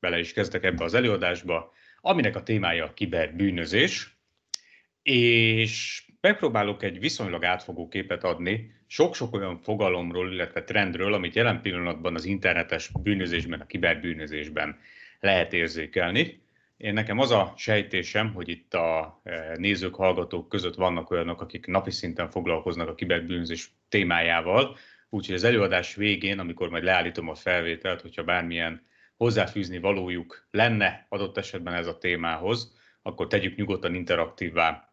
bele is kezdek ebbe az előadásba, aminek a témája a kiberbűnözés, és megpróbálok egy viszonylag átfogó képet adni sok-sok olyan fogalomról, illetve trendről, amit jelen pillanatban az internetes bűnözésben, a kiberbűnözésben lehet érzékelni. Én nekem az a sejtésem, hogy itt a e, nézők, hallgatók között vannak olyanok, akik napi szinten foglalkoznak a kiberbűnözés témájával, úgyhogy az előadás végén, amikor majd leállítom a felvételt, hogyha bármilyen hozzáfűzni valójuk lenne adott esetben ez a témához, akkor tegyük nyugodtan interaktívvá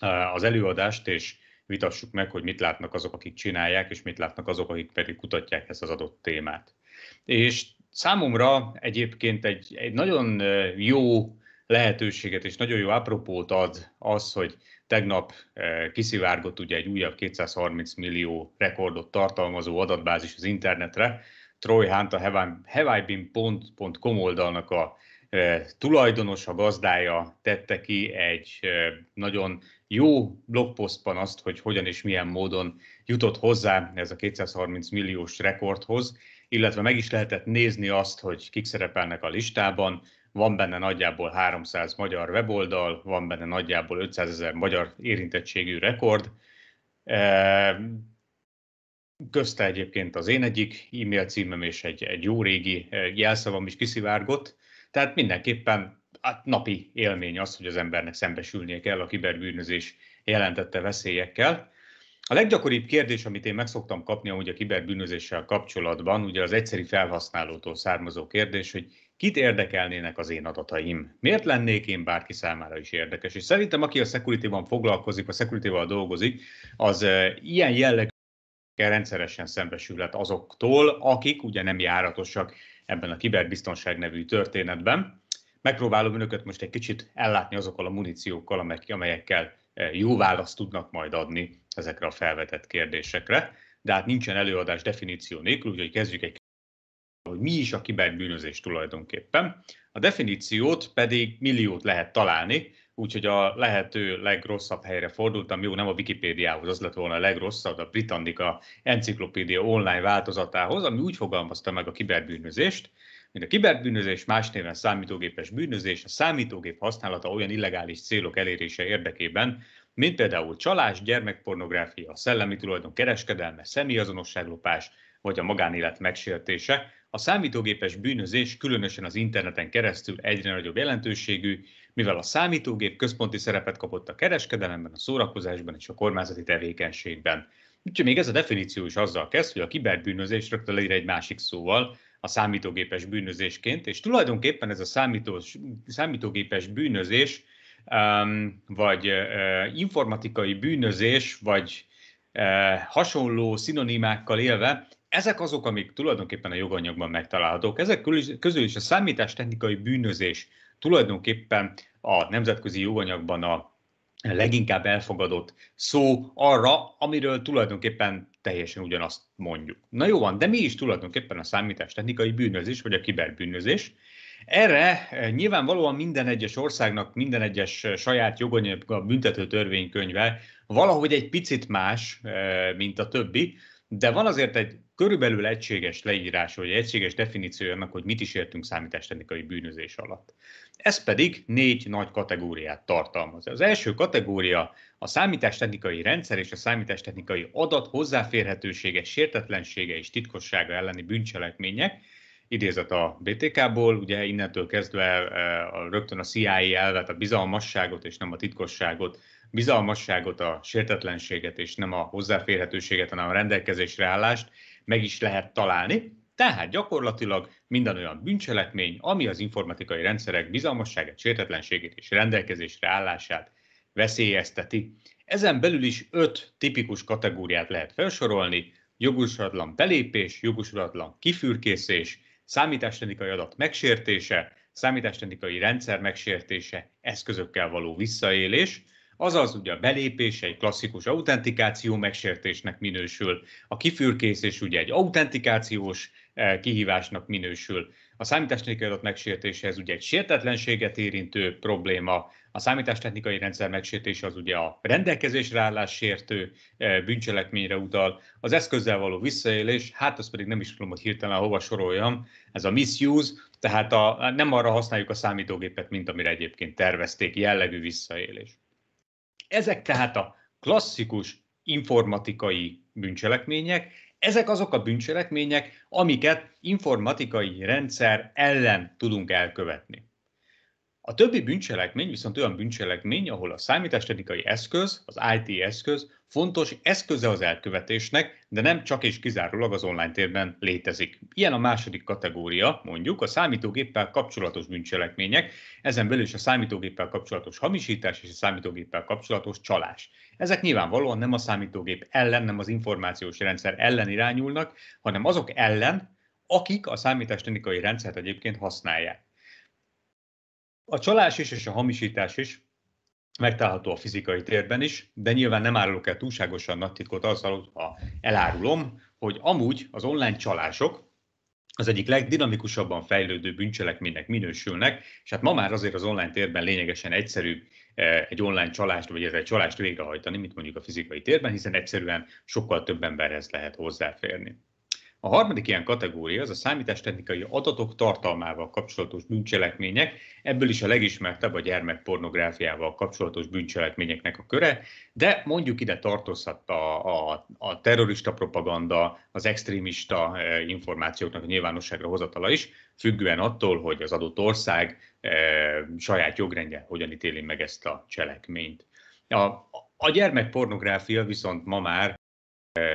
eh, az előadást, és vitassuk meg, hogy mit látnak azok, akik csinálják, és mit látnak azok, akik pedig kutatják ezt az adott témát. És számomra egyébként egy, egy nagyon eh, jó lehetőséget és nagyon jó apropót ad az, hogy tegnap eh, kiszivárgott ugye egy újabb 230 millió rekordot tartalmazó adatbázis az internetre, Troy Hunt, a haveibeen.com oldalnak a tulajdonosa e, tulajdonos, a gazdája tette ki egy e, nagyon jó blogposztban azt, hogy hogyan és milyen módon jutott hozzá ez a 230 milliós rekordhoz, illetve meg is lehetett nézni azt, hogy kik szerepelnek a listában, van benne nagyjából 300 magyar weboldal, van benne nagyjából 500 ezer magyar érintettségű rekord, e, Közte egyébként az én egyik e-mail címem és egy, egy jó régi eh, jelszavam is kiszivárgott, tehát mindenképpen hát napi élmény az, hogy az embernek szembesülnie kell a kiberbűnözés jelentette veszélyekkel. A leggyakoribb kérdés, amit én megszoktam kapni amúgy a kiberbűnözéssel kapcsolatban, ugye az egyszerű felhasználótól származó kérdés, hogy kit érdekelnének az én adataim? Miért lennék én bárki számára is érdekes? És szerintem, aki a security foglalkozik, a security dolgozik, az eh, ilyen jellegű rendszeresen szembesülhet azoktól, akik ugye nem járatosak ebben a kiberbiztonság nevű történetben. Megpróbálom önöket most egy kicsit ellátni azokkal a muníciókkal, amelyekkel eh, jó választ tudnak majd adni ezekre a felvetett kérdésekre. De hát nincsen előadás definíció nélkül, úgyhogy kezdjük egy hogy mi is a kiberbűnözés tulajdonképpen. A definíciót pedig milliót lehet találni, úgyhogy a lehető legrosszabb helyre fordultam, jó, nem a Wikipédiához, az lett volna a legrosszabb, a Britannica enciklopédia online változatához, ami úgy fogalmazta meg a kiberbűnözést, mint a kiberbűnözés, más néven számítógépes bűnözés, a számítógép használata olyan illegális célok elérése érdekében, mint például csalás, gyermekpornográfia, szellemi tulajdon kereskedelme, személyazonosságlopás vagy a magánélet megsértése, a számítógépes bűnözés különösen az interneten keresztül egyre nagyobb jelentőségű, mivel a számítógép központi szerepet kapott a kereskedelemben, a szórakozásban és a kormányzati tevékenységben. Úgyhogy még ez a definíció is azzal kezd, hogy a kiberbűnözés rögtön leír egy másik szóval, a számítógépes bűnözésként, és tulajdonképpen ez a számítógépes bűnözés, vagy informatikai bűnözés, vagy hasonló szinonimákkal élve ezek azok, amik tulajdonképpen a joganyagban megtalálhatók. Ezek közül is a számítástechnikai bűnözés tulajdonképpen a nemzetközi joganyagban a leginkább elfogadott szó arra, amiről tulajdonképpen teljesen ugyanazt mondjuk. Na jó van, de mi is tulajdonképpen a számítástechnikai bűnözés, vagy a kiberbűnözés? Erre eh, nyilvánvalóan minden egyes országnak, minden egyes eh, saját a büntető törvénykönyve valahogy egy picit más, eh, mint a többi, de van azért egy körülbelül egységes leírás, vagy egységes definíció annak, hogy mit is értünk számítástechnikai bűnözés alatt. Ez pedig négy nagy kategóriát tartalmaz. Az első kategória a számítástechnikai rendszer és a számítástechnikai adat hozzáférhetősége, sértetlensége és titkossága elleni bűncselekmények, idézet a BTK-ból, ugye innentől kezdve eh, rögtön a CIA elvet, a bizalmasságot és nem a titkosságot bizalmasságot, a sértetlenséget és nem a hozzáférhetőséget, hanem a rendelkezésre állást meg is lehet találni. Tehát gyakorlatilag minden olyan bűncselekmény, ami az informatikai rendszerek bizalmasságát, sértetlenségét és rendelkezésre állását veszélyezteti. Ezen belül is öt tipikus kategóriát lehet felsorolni, jogosulatlan belépés, jogosulatlan kifürkészés, számítástechnikai adat megsértése, számítástechnikai rendszer megsértése, eszközökkel való visszaélés, azaz ugye a belépés egy klasszikus autentikáció megsértésnek minősül, a kifürkészés ugye egy autentikációs eh, kihívásnak minősül, a számítástechnikai adat megsértése ez ugye egy sértetlenséget érintő probléma, a számítástechnikai rendszer megsértése az ugye a rendelkezésre állás sértő eh, bűncselekményre utal, az eszközzel való visszaélés, hát azt pedig nem is tudom, hogy hirtelen hova soroljam, ez a misuse, tehát a, nem arra használjuk a számítógépet, mint amire egyébként tervezték, jellegű visszaélés. Ezek tehát a klasszikus informatikai bűncselekmények, ezek azok a bűncselekmények, amiket informatikai rendszer ellen tudunk elkövetni. A többi bűncselekmény viszont olyan bűncselekmény, ahol a számítástechnikai eszköz, az IT eszköz Fontos eszköze az elkövetésnek, de nem csak és kizárólag az online térben létezik. Ilyen a második kategória, mondjuk a számítógéppel kapcsolatos bűncselekmények, ezen belül is a számítógéppel kapcsolatos hamisítás és a számítógéppel kapcsolatos csalás. Ezek nyilvánvalóan nem a számítógép ellen, nem az információs rendszer ellen irányulnak, hanem azok ellen, akik a számítástechnikai rendszert egyébként használják. A csalás is és a hamisítás is megtalálható a fizikai térben is, de nyilván nem árulok el túlságosan nagy titkot azzal, ha elárulom, hogy amúgy az online csalások az egyik legdinamikusabban fejlődő bűncselekménynek minősülnek, és hát ma már azért az online térben lényegesen egyszerűbb eh, egy online csalást, vagy egy csalást végrehajtani, mint mondjuk a fizikai térben, hiszen egyszerűen sokkal több emberhez lehet hozzáférni. A harmadik ilyen kategória az a számítástechnikai adatok tartalmával kapcsolatos bűncselekmények, ebből is a legismertebb a gyermekpornográfiával kapcsolatos bűncselekményeknek a köre, de mondjuk ide tartozhat a, a, a terrorista propaganda, az extrémista eh, információknak a nyilvánosságra hozatala is, függően attól, hogy az adott ország e, saját jogrendje hogyan ítéli meg ezt a cselekményt. A, a gyermekpornográfia viszont ma már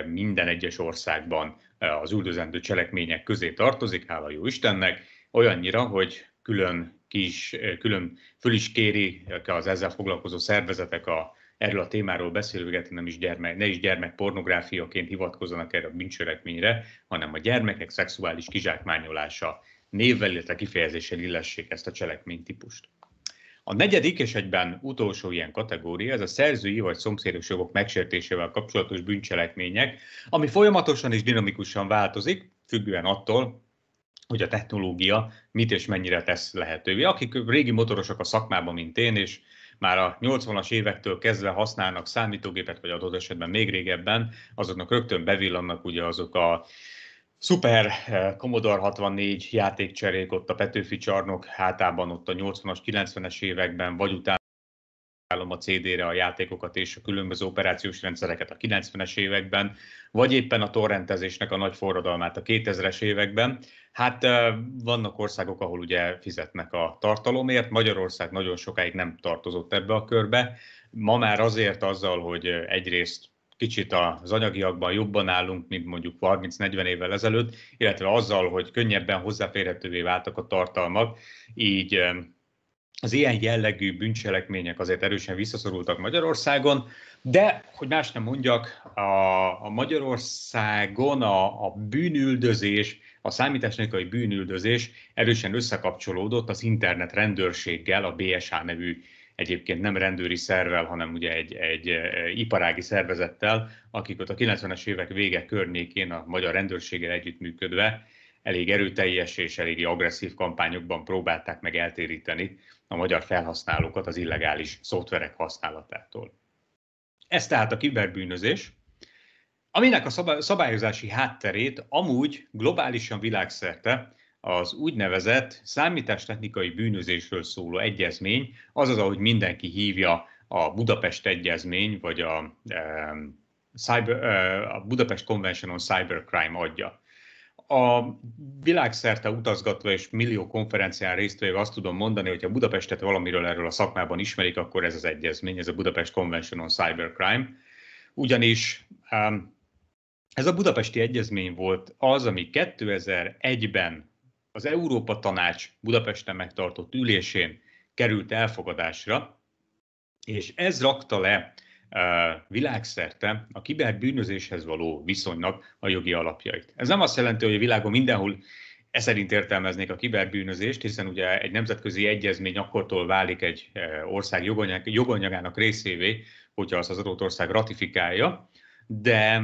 minden egyes országban az üldözendő cselekmények közé tartozik, hála jó Istennek, olyannyira, hogy külön, kis, külön föl is kéri az ezzel foglalkozó szervezetek a, erről a témáról beszélőket nem is gyermek, ne is gyermekpornográfiaként hivatkozzanak erre a bűncselekményre, hanem a gyermekek szexuális kizsákmányolása névvel, illetve kifejezéssel illessék ezt a cselekménytípust. A negyedik és egyben utolsó ilyen kategória, ez a szerzői vagy szomszédos jogok megsértésével kapcsolatos bűncselekmények, ami folyamatosan és dinamikusan változik, függően attól, hogy a technológia mit és mennyire tesz lehetővé. Akik régi motorosok a szakmában, mint én, és már a 80-as évektől kezdve használnak számítógépet, vagy adott esetben még régebben, azoknak rögtön bevillannak ugye azok a Szuper eh, Commodore 64 játékcserék ott a Petőfi csarnok hátában, ott a 80-as, 90-es években, vagy utána állom a CD-re a játékokat és a különböző operációs rendszereket a 90-es években, vagy éppen a torrentezésnek a nagy forradalmát a 2000-es években. Hát eh, vannak országok, ahol ugye fizetnek a tartalomért, Magyarország nagyon sokáig nem tartozott ebbe a körbe. Ma már azért azzal, hogy egyrészt kicsit az anyagiakban jobban állunk, mint mondjuk 30-40 évvel ezelőtt, illetve azzal, hogy könnyebben hozzáférhetővé váltak a tartalmak, így az ilyen jellegű bűncselekmények azért erősen visszaszorultak Magyarországon, de, hogy más nem mondjak, a, a Magyarországon a, a bűnüldözés, a számítástechnikai bűnüldözés erősen összekapcsolódott az internet rendőrséggel, a BSA nevű egyébként nem rendőri szervel, hanem ugye egy, egy e, iparági szervezettel, akik ott a 90-es évek vége környékén a magyar rendőrséggel együttműködve elég erőteljes és elég agresszív kampányokban próbálták meg eltéríteni a magyar felhasználókat az illegális szoftverek használatától. Ez tehát a kiberbűnözés, aminek a szabályozási hátterét amúgy globálisan világszerte az úgynevezett számítástechnikai bűnözésről szóló egyezmény, azaz, ahogy mindenki hívja a Budapest Egyezmény, vagy a, e, cyber, e, a Budapest Convention on Cybercrime adja. A világszerte utazgatva és millió konferencián résztvevő azt tudom mondani, hogy ha Budapestet valamiről erről a szakmában ismerik, akkor ez az egyezmény, ez a Budapest Convention on Cybercrime. Ugyanis e, ez a budapesti egyezmény volt az, ami 2001-ben az Európa Tanács Budapesten megtartott ülésén került elfogadásra, és ez rakta le világszerte a kiberbűnözéshez való viszonynak a jogi alapjait. Ez nem azt jelenti, hogy a világon mindenhol e szerint értelmeznék a kiberbűnözést, hiszen ugye egy nemzetközi egyezmény akkortól válik egy ország joganyagának részévé, hogyha azt az adott ország ratifikálja, de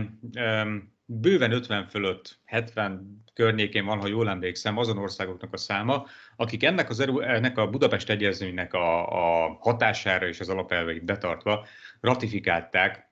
bőven 50 fölött, 70 környékén van, ha jól emlékszem, azon országoknak a száma, akik ennek, az, ennek a Budapest Egyezménynek a, a hatására és az alapelveit betartva ratifikálták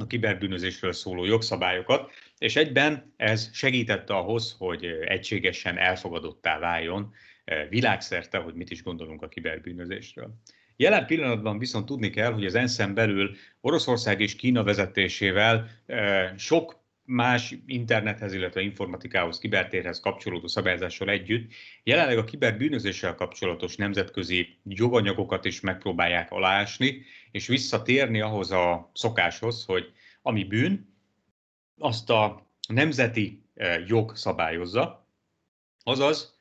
a kiberbűnözésről szóló jogszabályokat, és egyben ez segítette ahhoz, hogy egységesen elfogadottá váljon e, világszerte, hogy mit is gondolunk a kiberbűnözésről. Jelen pillanatban viszont tudni kell, hogy az ensz belül Oroszország és Kína vezetésével e, sok más internethez, illetve informatikához, kibertérhez kapcsolódó szabályozással együtt, jelenleg a kiberbűnözéssel kapcsolatos nemzetközi joganyagokat is megpróbálják aláásni, és visszatérni ahhoz a szokáshoz, hogy ami bűn, azt a nemzeti e, jog szabályozza, azaz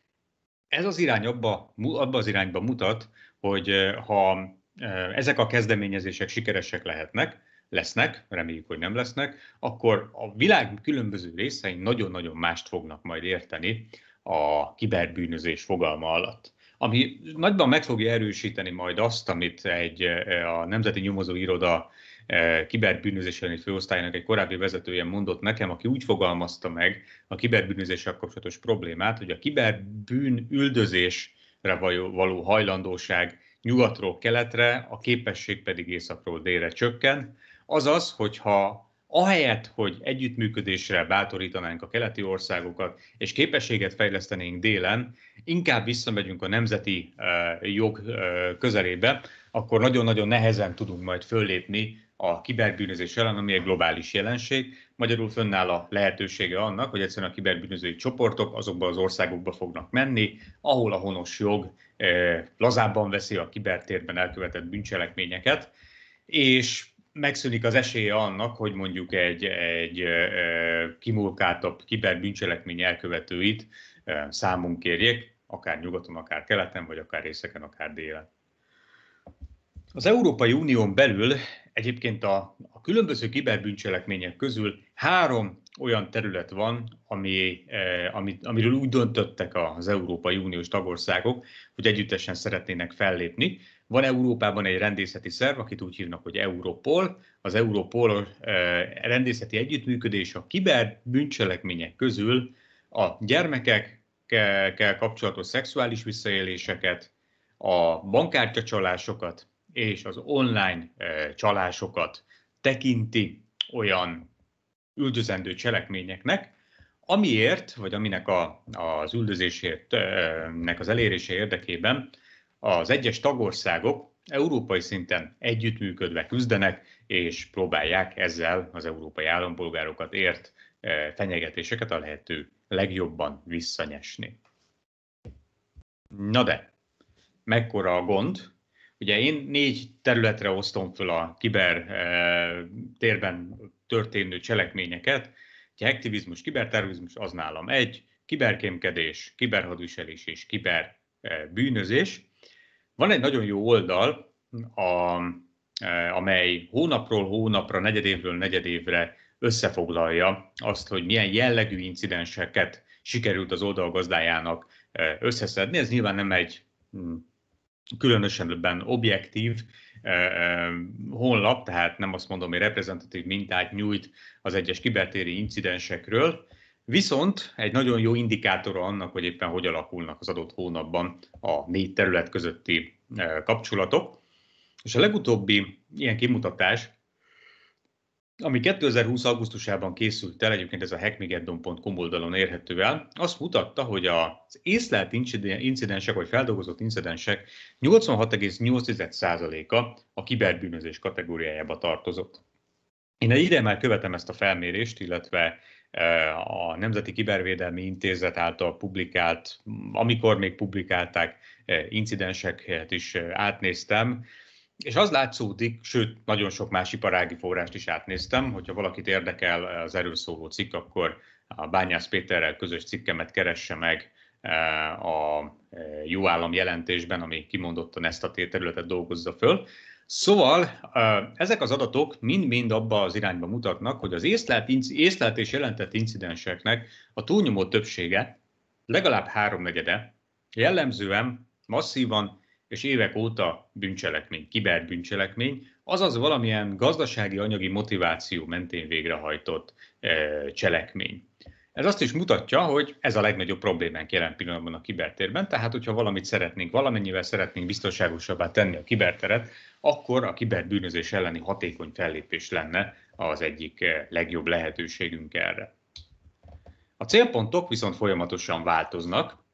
ez az irány abba, abba az irányba mutat, hogy e, ha e, ezek a kezdeményezések sikeresek lehetnek, lesznek, reméljük, hogy nem lesznek, akkor a világ különböző részei nagyon-nagyon mást fognak majd érteni a kiberbűnözés fogalma alatt ami nagyban meg fogja erősíteni majd azt, amit egy, eh, a Nemzeti Nyomozó Iroda eh, kiberbűnözés elleni főosztálynak egy korábbi vezetője mondott nekem, aki úgy fogalmazta meg a kiberbűnözéssel kapcsolatos problémát, hogy a kiberbűn üldözésre való hajlandóság nyugatról keletre, a képesség pedig északról délre csökken. Azaz, hogyha ahelyett, hogy együttműködésre bátorítanánk a keleti országokat, és képességet fejlesztenénk délen, inkább visszamegyünk a nemzeti e, jog e, közelébe, akkor nagyon-nagyon nehezen tudunk majd föllépni a kiberbűnözés ellen, ami egy globális jelenség, Magyarul fönnáll a lehetősége annak, hogy egyszerűen a kiberbűnözői csoportok azokba az országokba fognak menni, ahol a honos jog eh, lazábban veszi a kibertérben elkövetett bűncselekményeket, és megszűnik az esélye annak, hogy mondjuk egy, egy eh, kimulkáltabb kiberbűncselekmény elkövetőit eh, számunk kérjék, akár nyugaton, akár keleten, vagy akár részeken, akár délen. Az Európai Unión belül Egyébként a, a különböző kiberbűncselekmények közül három olyan terület van, ami, eh, amit, amiről úgy döntöttek az Európai Uniós tagországok, hogy együttesen szeretnének fellépni. Van Európában egy rendészeti szerv, akit úgy hívnak, hogy Europol. Az Europol eh, rendészeti együttműködés a kiberbűncselekmények közül a gyermekekkel kapcsolatos szexuális visszaéléseket, a bankkártyacsalásokat, és az online csalásokat tekinti olyan üldözendő cselekményeknek, amiért, vagy aminek a, az üldözésért, nek az elérése érdekében az egyes tagországok európai szinten együttműködve küzdenek, és próbálják ezzel az európai állampolgárokat ért fenyegetéseket a lehető legjobban visszanyesni. Na de, mekkora a gond, Ugye én négy területre osztom föl a kiber eh, térben történő cselekményeket. Ugye aktivizmus, kiberterrorizmus az nálam egy, kiberkémkedés, kiberhadviselés és kiberbűnözés. Eh, Van egy nagyon jó oldal, a, eh, amely hónapról hónapra, negyedévről negyedévre összefoglalja azt, hogy milyen jellegű incidenseket sikerült az oldal gazdájának összeszedni. Ez nyilván nem egy hm, különösebben objektív eh, eh, honlap, tehát nem azt mondom, hogy reprezentatív mintát nyújt az egyes kibertéri incidensekről, Viszont egy nagyon jó indikátora annak, hogy éppen hogy alakulnak az adott hónapban a négy terület közötti eh, kapcsolatok. És a legutóbbi ilyen kimutatás ami 2020. augusztusában készült el, egyébként ez a hackmigeddon.com oldalon érhető el, azt mutatta, hogy az észlelt incidensek vagy feldolgozott incidensek 86,8%-a a kiberbűnözés kategóriájába tartozott. Én egy ide már követem ezt a felmérést, illetve e, a Nemzeti Kibervédelmi Intézet által publikált, amikor még publikálták, e, incidenseket is e, átnéztem, és az látszódik, sőt, nagyon sok más iparági forrást is átnéztem, hogyha valakit érdekel az erről szóló cikk, akkor a Bányász Péterrel közös cikkemet keresse meg e, a e, jó állam jelentésben, ami kimondottan ezt a területet dolgozza föl. Szóval e, ezek az adatok mind-mind abba az irányba mutatnak, hogy az észlelt, észlelt és jelentett incidenseknek a túlnyomó többsége, legalább háromnegyede jellemzően masszívan és évek óta bűncselekmény, kiberbűncselekmény, azaz valamilyen gazdasági, anyagi motiváció mentén végrehajtott e, cselekmény. Ez azt is mutatja, hogy ez a legnagyobb problémánk jelen pillanatban a kibertérben, tehát hogyha valamit szeretnénk, valamennyivel szeretnénk biztonságosabbá tenni a kiberteret, akkor a kiberbűnözés elleni hatékony fellépés lenne az egyik e, legjobb lehetőségünk erre. A célpontok viszont folyamatosan változnak,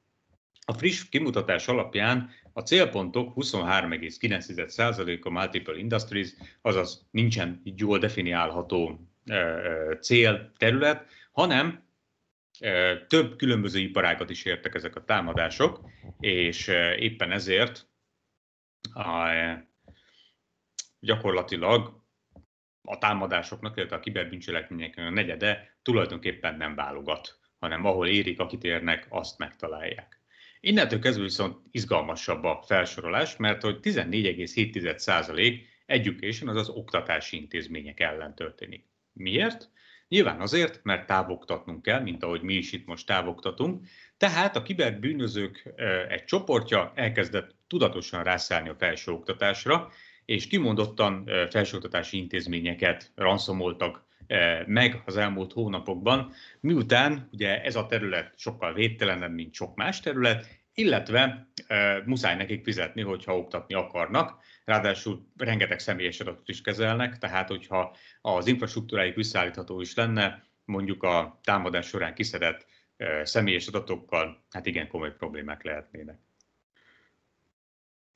a friss kimutatás alapján a célpontok 23,9%-a Multiple Industries, azaz nincsen jól definiálható e, e, cél, terület, hanem e, több különböző iparágat is értek ezek a támadások, és éppen ezért a, gyakorlatilag a támadásoknak, illetve a kiberbűncselekményeknek a negyede tulajdonképpen nem válogat, hanem ahol érik, akit érnek, azt megtalálják. Innentől kezdve viszont izgalmasabb a felsorolás, mert hogy 14,7% education, azaz oktatási intézmények ellen történik. Miért? Nyilván azért, mert távoktatnunk kell, mint ahogy mi is itt most távoktatunk, tehát a kiberbűnözők egy csoportja elkezdett tudatosan rászállni a felsőoktatásra, és kimondottan felsőoktatási intézményeket ranszomoltak, E, meg az elmúlt hónapokban, miután ugye ez a terület sokkal védtelenebb, mint sok más terület, illetve e, muszáj nekik fizetni, hogyha oktatni akarnak, ráadásul rengeteg személyes adatot is kezelnek, tehát hogyha az infrastruktúrájuk visszaállítható is lenne, mondjuk a támadás során kiszedett e, személyes adatokkal, hát igen komoly problémák lehetnének.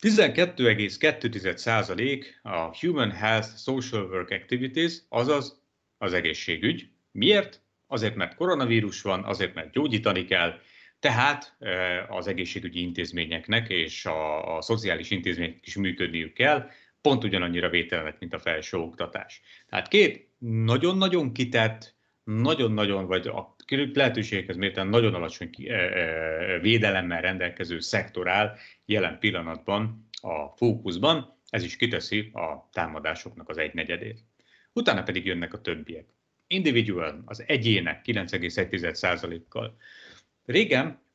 12,2% a Human Health Social Work Activities, azaz az egészségügy. Miért? Azért, mert koronavírus van, azért, mert gyógyítani kell, tehát e, az egészségügyi intézményeknek és a, a szociális intézmények is működniük kell, pont ugyanannyira vételnek, mint a felső oktatás. Tehát két nagyon-nagyon kitett, nagyon-nagyon, vagy a lehetőséghez mérten nagyon alacsony e, e, védelemmel rendelkező szektorál jelen pillanatban a fókuszban, ez is kiteszi a támadásoknak az egynegyedét utána pedig jönnek a többiek. Individual, az egyének 9,1%-kal. Régen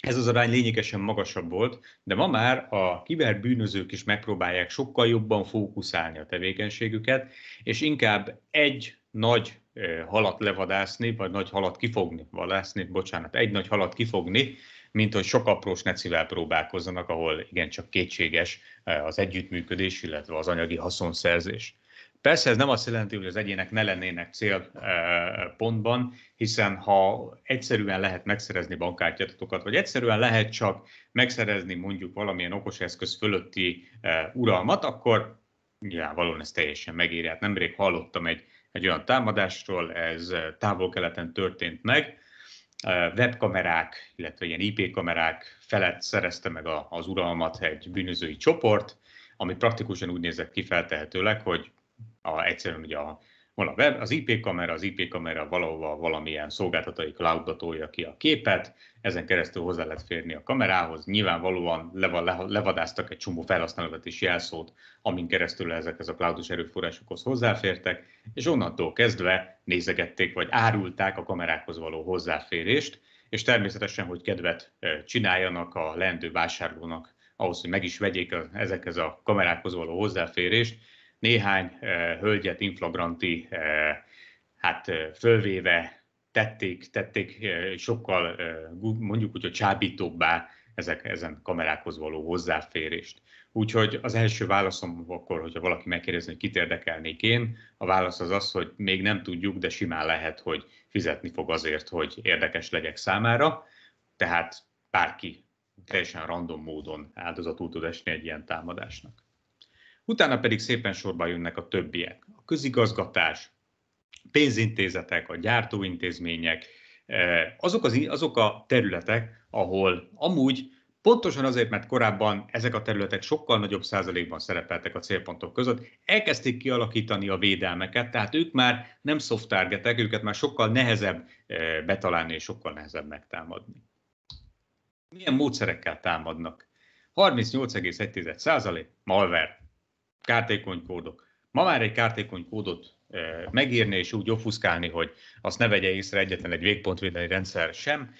ez az arány lényegesen magasabb volt, de ma már a kiberbűnözők is megpróbálják sokkal jobban fókuszálni a tevékenységüket, és inkább egy nagy halat levadászni, vagy nagy halat kifogni, valászni, bocsánat, egy nagy halat kifogni, mint hogy sok aprós necivel próbálkozzanak, ahol igencsak kétséges az együttműködés, illetve az anyagi haszonszerzés. Persze ez nem azt jelenti, hogy az egyének ne lennének célpontban, hiszen ha egyszerűen lehet megszerezni bankkártyatokat, vagy egyszerűen lehet csak megszerezni mondjuk valamilyen okos eszköz fölötti uralmat, akkor nyilvánvalóan ez teljesen megéri. Hát nemrég hallottam egy, egy olyan támadásról, ez távol-keleten történt meg, webkamerák, illetve ilyen IP kamerák felett szerezte meg az uralmat egy bűnözői csoport, ami praktikusan úgy nézett ki feltehetőleg, hogy a, egyszerűen ugye a, van a web, az IP kamera, az IP kamera valahova valamilyen szolgáltatói cloudba tolja ki a képet, ezen keresztül hozzá lehet férni a kamerához, nyilvánvalóan levadáztak egy csomó felhasználókat és jelszót, amin keresztül ezek ez a cloudos erőforrásokhoz hozzáfértek, és onnantól kezdve nézegették vagy árulták a kamerákhoz való hozzáférést, és természetesen, hogy kedvet csináljanak a leendő vásárlónak ahhoz, hogy meg is vegyék ezekhez a kamerákhoz való hozzáférést, néhány eh, hölgyet inflagranti eh, hát eh, fölvéve tették, tették sokkal mondjuk úgy, hogy csábítóbbá ezek, ezen kamerákhoz való hozzáférést. Úgyhogy az első válaszom akkor, hogyha valaki megkérdezni, hogy kit érdekelnék én, a válasz az az, hogy még nem tudjuk, de simán lehet, hogy fizetni fog azért, hogy érdekes legyek számára. Tehát bárki teljesen random módon áldozatul tud esni egy ilyen támadásnak. Utána pedig szépen sorba jönnek a többiek. A közigazgatás, pénzintézetek, a gyártóintézmények, eh, azok, az, azok a területek, ahol amúgy pontosan azért, mert korábban ezek a területek sokkal nagyobb százalékban szerepeltek a célpontok között, elkezdték kialakítani a védelmeket, tehát ők már nem soft targetek, őket már sokkal nehezebb eh, betalálni és sokkal nehezebb megtámadni. Milyen módszerekkel támadnak? 38,1% malware, kártékony kódok. Ma már egy kártékony kódot e, megírni és úgy offuszkálni, hogy azt ne vegye észre egyetlen egy végpontvédelmi rendszer sem,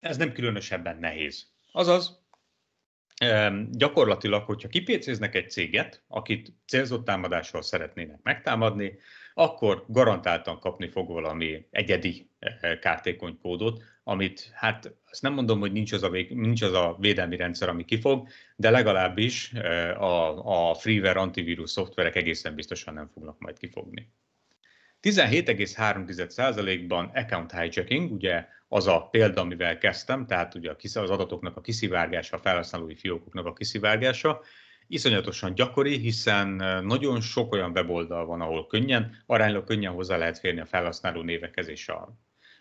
ez nem különösebben nehéz. Azaz, e, gyakorlatilag, hogyha kipécéznek egy céget, akit célzott támadással szeretnének megtámadni, akkor garantáltan kapni fog valami egyedi e, kártékony kódot, amit hát azt nem mondom, hogy nincs az a, vég, nincs az a védelmi rendszer, ami kifog, de legalábbis eh, a, a freeware antivírus szoftverek egészen biztosan nem fognak majd kifogni. 17,3%-ban account hijacking, ugye az a példa, amivel kezdtem, tehát ugye az adatoknak a kiszivárgása, a felhasználói fiókoknak a kiszivárgása, iszonyatosan gyakori, hiszen eh, nagyon sok olyan weboldal van, ahol könnyen, aránylag könnyen hozzá lehet férni a felhasználó névekhez és a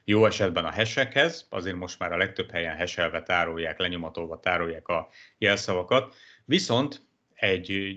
jó esetben a hesekhez, azért most már a legtöbb helyen heselve tárolják, lenyomatolva tárolják a jelszavakat, viszont egy,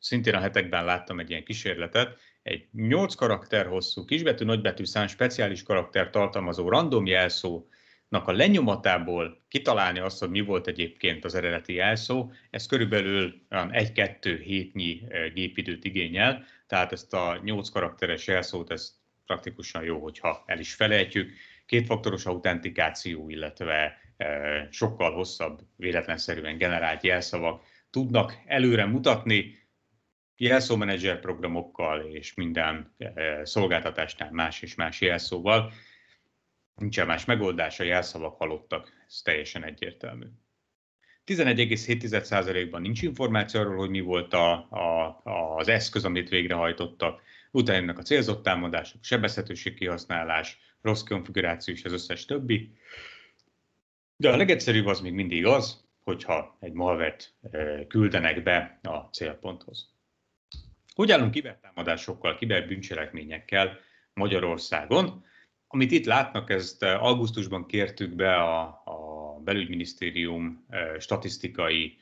szintén a hetekben láttam egy ilyen kísérletet, egy 8 karakter hosszú, kisbetű, nagybetű szám speciális karakter tartalmazó random jelszónak a lenyomatából kitalálni azt, hogy mi volt egyébként az eredeti jelszó, ez körülbelül 1-2 hétnyi eh, gépidőt igényel, tehát ezt a 8 karakteres jelszót ezt praktikusan jó, hogyha el is felejtjük. Kétfaktoros autentikáció, illetve e, sokkal hosszabb, véletlenszerűen generált jelszavak tudnak előre mutatni, jelszómenedzser programokkal és minden e, szolgáltatásnál más és más jelszóval. Nincsen más megoldás, a jelszavak halottak, ez teljesen egyértelmű. 11,7%-ban nincs információ arról, hogy mi volt a, a, az eszköz, amit végrehajtottak utána jönnek a célzott támadások, sebezhetőség kihasználás, rossz konfiguráció és az összes többi. De a legegyszerűbb az még mindig az, hogyha egy malvert küldenek be a célponthoz. Hogy állunk kibertámadásokkal, kiberbűncselekményekkel Magyarországon? Amit itt látnak, ezt augusztusban kértük be a, a belügyminisztérium statisztikai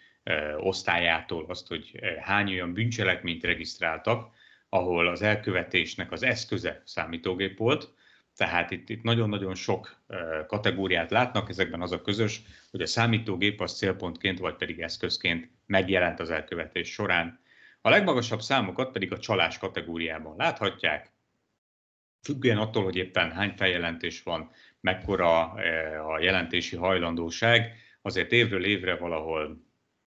osztályától azt, hogy hány olyan bűncselekményt regisztráltak, ahol az elkövetésnek az eszköze számítógép volt, tehát itt, itt nagyon-nagyon sok kategóriát látnak, ezekben az a közös, hogy a számítógép az célpontként vagy pedig eszközként megjelent az elkövetés során. A legmagasabb számokat pedig a csalás kategóriában láthatják, függően attól, hogy éppen hány feljelentés van, mekkora a jelentési hajlandóság, azért évről évre valahol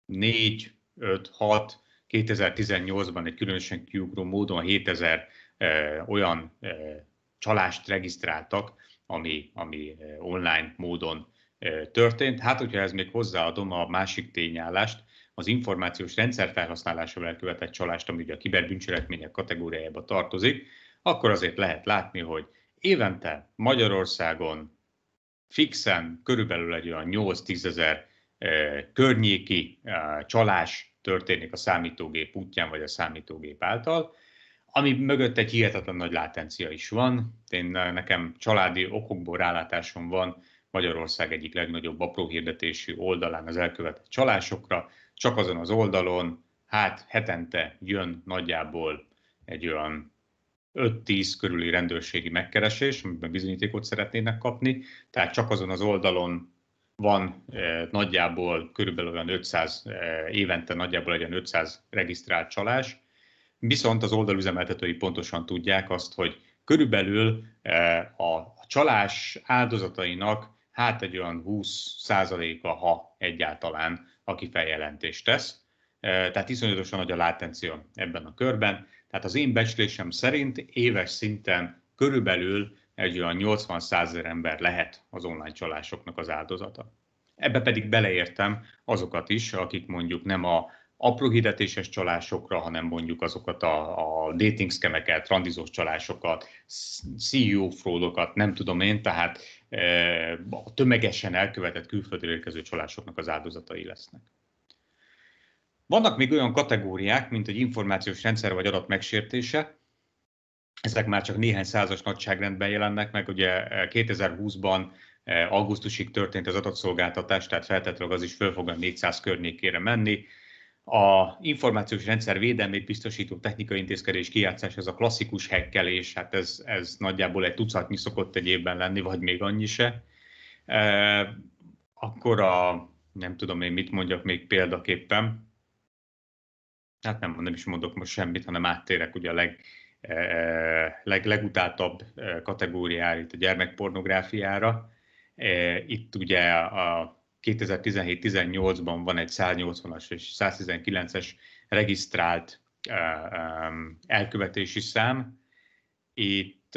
4, 5, 6, 2018-ban egy különösen kiugró módon 7000 e, olyan e, csalást regisztráltak, ami, ami e, online módon történt. Hát, hogyha ez még hozzáadom a másik tényállást, az információs rendszer felhasználásával elkövetett csalást, ami ugye a kiberbűncselekmények kategóriájába tartozik, akkor azért lehet látni, hogy évente Magyarországon fixen körülbelül egy olyan 8-10 ezer környéki csalás történik a számítógép útján, vagy a számítógép által, ami mögött egy hihetetlen nagy látencia is van. Én eh, nekem családi okokból rálátásom van Magyarország egyik legnagyobb apró hirdetésű oldalán az elkövetett csalásokra. Csak azon az oldalon, hát hetente jön nagyjából egy olyan 5-10 körüli rendőrségi megkeresés, amiben bizonyítékot szeretnének kapni, tehát csak azon az oldalon van eh, nagyjából körülbelül olyan 500, eh, évente nagyjából egy 500 regisztrált csalás, viszont az oldalüzemeltetői pontosan tudják azt, hogy körülbelül a, eh, a csalás áldozatainak hát egy olyan 20%-a, ha egyáltalán, aki feljelentést tesz. Tehát iszonyatosan nagy a látencia ebben a körben. Tehát az én becslésem szerint éves szinten körülbelül egy olyan 80 ezer ember lehet az online csalásoknak az áldozata. Ebbe pedig beleértem azokat is, akik mondjuk nem a apró hirdetéses csalásokra, hanem mondjuk azokat a, a dating skemeket, randizós csalásokat, CEO fraudokat, nem tudom én, tehát e, a tömegesen elkövetett külföldre érkező csalásoknak az áldozatai lesznek. Vannak még olyan kategóriák, mint egy információs rendszer vagy adat megsértése, ezek már csak néhány százas nagyságrendben jelennek meg. Ugye 2020-ban eh, eh, augusztusig történt az adatszolgáltatás, tehát feltetőleg az is föl fog a 400 környékére menni. A információs rendszer védelmét biztosító technikai intézkedés kijátszás, ez a klasszikus hekkelés, hát ez, ez nagyjából egy tucatnyi szokott egy évben lenni, vagy még annyi se. E, akkor a, nem tudom én mit mondjak még példaképpen, hát nem, nem is mondok most semmit, hanem áttérek ugye a leg, E, e, leg, legutáltabb e, kategóriára, itt a gyermekpornográfiára. Itt ugye a 2017-18-ban van egy 180-as és 119-es regisztrált elkövetési szám. Itt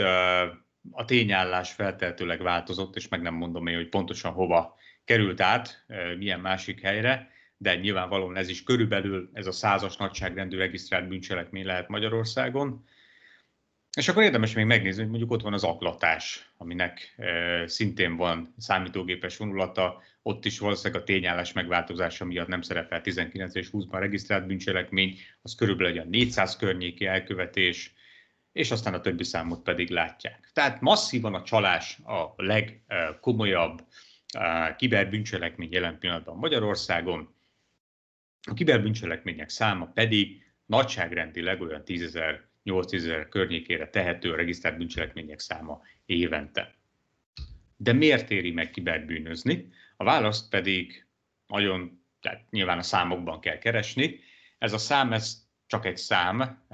a tényállás feltehetőleg változott, és meg nem mondom én, hogy pontosan hova került át, milyen másik helyre, de nyilvánvalóan ez is körülbelül ez a százas nagyságrendű regisztrált bűncselekmény lehet Magyarországon. És akkor érdemes még megnézni, hogy mondjuk ott van az aklatás, aminek szintén van számítógépes vonulata, ott is valószínűleg a tényállás megváltozása miatt nem szerepel 19 és 20-ban regisztrált bűncselekmény, az körülbelül egy 400 környéki elkövetés, és aztán a többi számot pedig látják. Tehát masszívan a csalás a legkomolyabb kiberbűncselekmény jelen pillanatban Magyarországon, a kiberbűncselekmények száma pedig nagyságrendileg olyan tízezer 8-10 ezer környékére tehető a regisztrált bűncselekmények száma évente. De miért éri meg kiberbűnözni? A választ pedig nagyon, tehát nyilván a számokban kell keresni. Ez a szám, ez csak egy szám,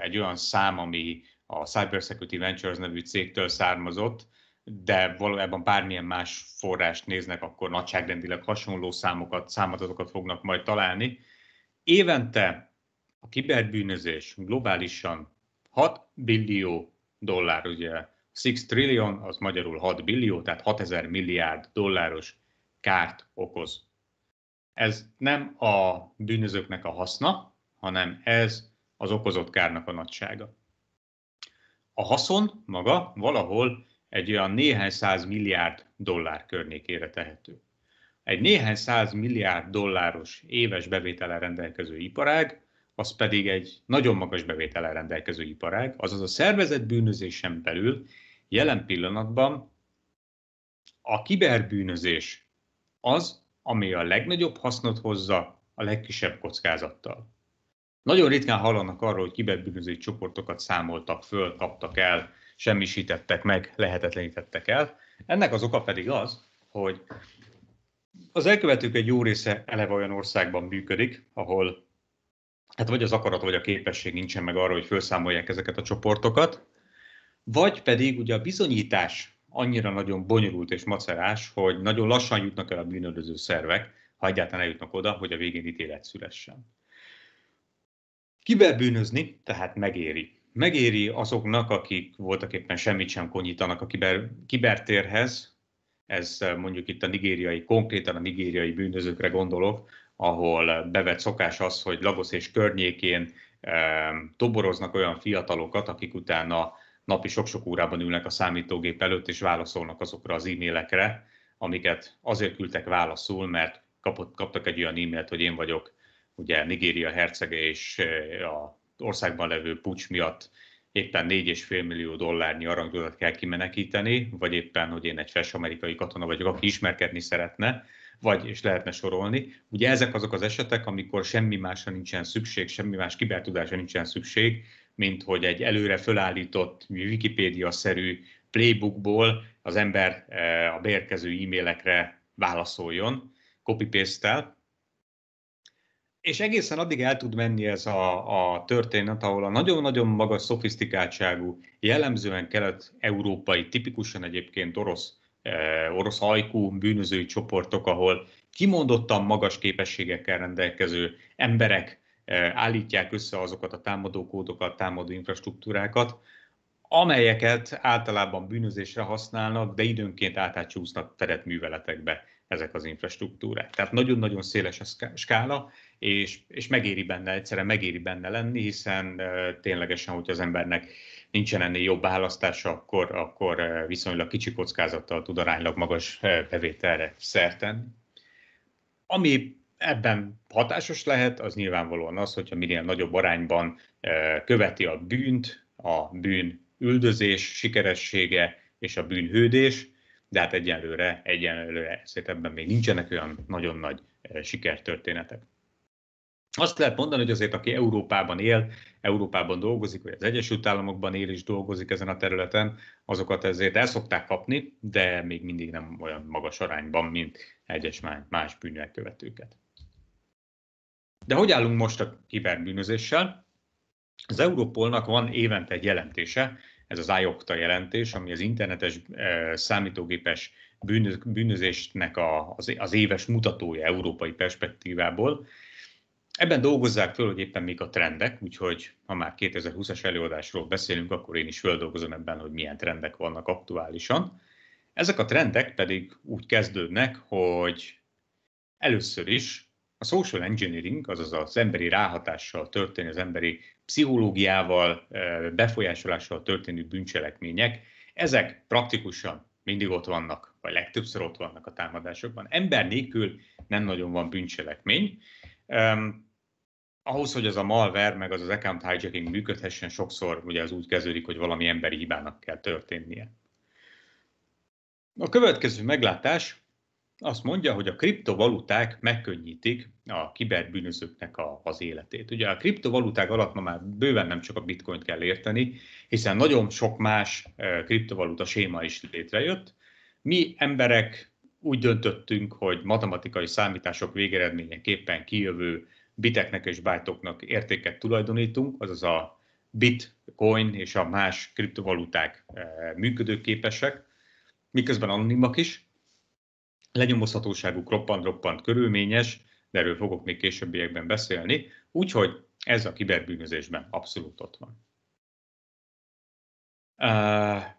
egy olyan szám, ami a Cybersecurity Ventures nevű cégtől származott, de valójában bármilyen más forrást néznek, akkor nagyságrendileg hasonló számokat, számadatokat fognak majd találni. Évente a kiberbűnözés globálisan 6 billió dollár, ugye 6 trillion, az magyarul 6 billió, tehát 6000 milliárd dolláros kárt okoz. Ez nem a bűnözőknek a haszna, hanem ez az okozott kárnak a nagysága. A haszon maga valahol egy olyan néhány száz milliárd dollár környékére tehető. Egy néhány száz milliárd dolláros éves bevétele rendelkező iparág az pedig egy nagyon magas bevétel rendelkező iparág, azaz a szervezet bűnözésen belül jelen pillanatban a kiberbűnözés az, ami a legnagyobb hasznot hozza a legkisebb kockázattal. Nagyon ritkán hallanak arról, hogy kiberbűnözői csoportokat számoltak föl, kaptak el, semmisítettek meg, lehetetlenítettek el. Ennek az oka pedig az, hogy az elkövetők egy jó része eleve olyan országban működik, ahol hát vagy az akarat, vagy a képesség nincsen meg arra, hogy felszámolják ezeket a csoportokat, vagy pedig ugye a bizonyítás annyira nagyon bonyolult és macerás, hogy nagyon lassan jutnak el a bűnöldöző szervek, ha egyáltalán eljutnak oda, hogy a végén ítélet szülessen. bűnözni tehát megéri. Megéri azoknak, akik voltak éppen semmit sem konyítanak a kiber, kibertérhez, ez mondjuk itt a nigériai, konkrétan a nigériai bűnözőkre gondolok, ahol bevett szokás az, hogy Lagos és környékén toboroznak olyan fiatalokat, akik utána napi sok-sok órában ülnek a számítógép előtt, és válaszolnak azokra az e-mailekre, amiket azért küldtek válaszul, mert kapott, kaptak egy olyan e-mailt, hogy én vagyok ugye Nigéria hercege, és eh, a országban levő pucs miatt éppen 4,5 millió dollárnyi aranydodat kell kimenekíteni, vagy éppen, hogy én egy fes amerikai katona vagyok, aki ismerkedni szeretne, vagy, és lehetne sorolni. Ugye ezek azok az esetek, amikor semmi másra nincsen szükség, semmi más kibertudásra nincsen szükség, mint hogy egy előre fölállított, Wikipédia-szerű playbookból az ember eh, a beérkező e-mailekre válaszoljon, copy paste És egészen addig el tud menni ez a, a történet, ahol a nagyon-nagyon magas szofisztikáltságú, jellemzően kelet-európai, tipikusan egyébként orosz E, orosz hajkú bűnözői csoportok, ahol kimondottan magas képességekkel rendelkező emberek e, állítják össze azokat a támadókódokat, támadó infrastruktúrákat, amelyeket általában bűnözésre használnak, de időnként átátcsúsznak teret műveletekbe ezek az infrastruktúrák. Tehát nagyon-nagyon széles a skála, és, és megéri benne, egyszerűen megéri benne lenni, hiszen e, ténylegesen, hogy az embernek nincsen ennél jobb választása, akkor, akkor eh, viszonylag kicsi kockázattal tud aránylag magas eh, bevételre szerten. Ami ebben hatásos lehet, az nyilvánvalóan az, hogyha minél nagyobb arányban eh, követi a bűnt, a bűn üldözés sikeressége és a bűnhődés, de hát egyenlőre, egyenlőre ebben még nincsenek olyan nagyon nagy sikertörténetek. Azt lehet mondani, hogy azért aki Európában él, Európában dolgozik, vagy az Egyesült Államokban él és dolgozik ezen a területen, azokat ezért el szokták kapni, de még mindig nem olyan magas arányban, mint egyes más követőket. De hogy állunk most a kiberbűnözéssel? Az Európolnak van évente egy jelentése, ez az IOCTA jelentés, ami az internetes e, számítógépes bűnözésnek az éves mutatója európai perspektívából, Ebben dolgozzák föl, hogy éppen mik a trendek, úgyhogy ha már 2020-as előadásról beszélünk, akkor én is földolgozom ebben, hogy milyen trendek vannak aktuálisan. Ezek a trendek pedig úgy kezdődnek, hogy először is a social engineering, azaz az emberi ráhatással történő, az emberi pszichológiával, befolyásolással történő bűncselekmények, ezek praktikusan mindig ott vannak, vagy legtöbbször ott vannak a támadásokban. Ember nélkül nem nagyon van bűncselekmény, Um, ahhoz, hogy ez a malware, meg az az account hijacking működhessen, sokszor ugye az úgy kezdődik, hogy valami emberi hibának kell történnie. A következő meglátás azt mondja, hogy a kriptovaluták megkönnyítik a kiberbűnözőknek a, az életét. Ugye a kriptovaluták alatt ma már bőven nem csak a bitcoint kell érteni, hiszen nagyon sok más eh, kriptovaluta séma is létrejött. Mi emberek úgy döntöttünk, hogy matematikai számítások végeredményeképpen kijövő biteknek és bájtoknak értéket tulajdonítunk, azaz a bitcoin és a más kriptovaluták eh, működőképesek, miközben anonimak is. Lenyomozhatóságuk roppant-roppant körülményes, de erről fogok még későbbiekben beszélni, úgyhogy ez a kiberbűnözésben abszolút ott van. Eh,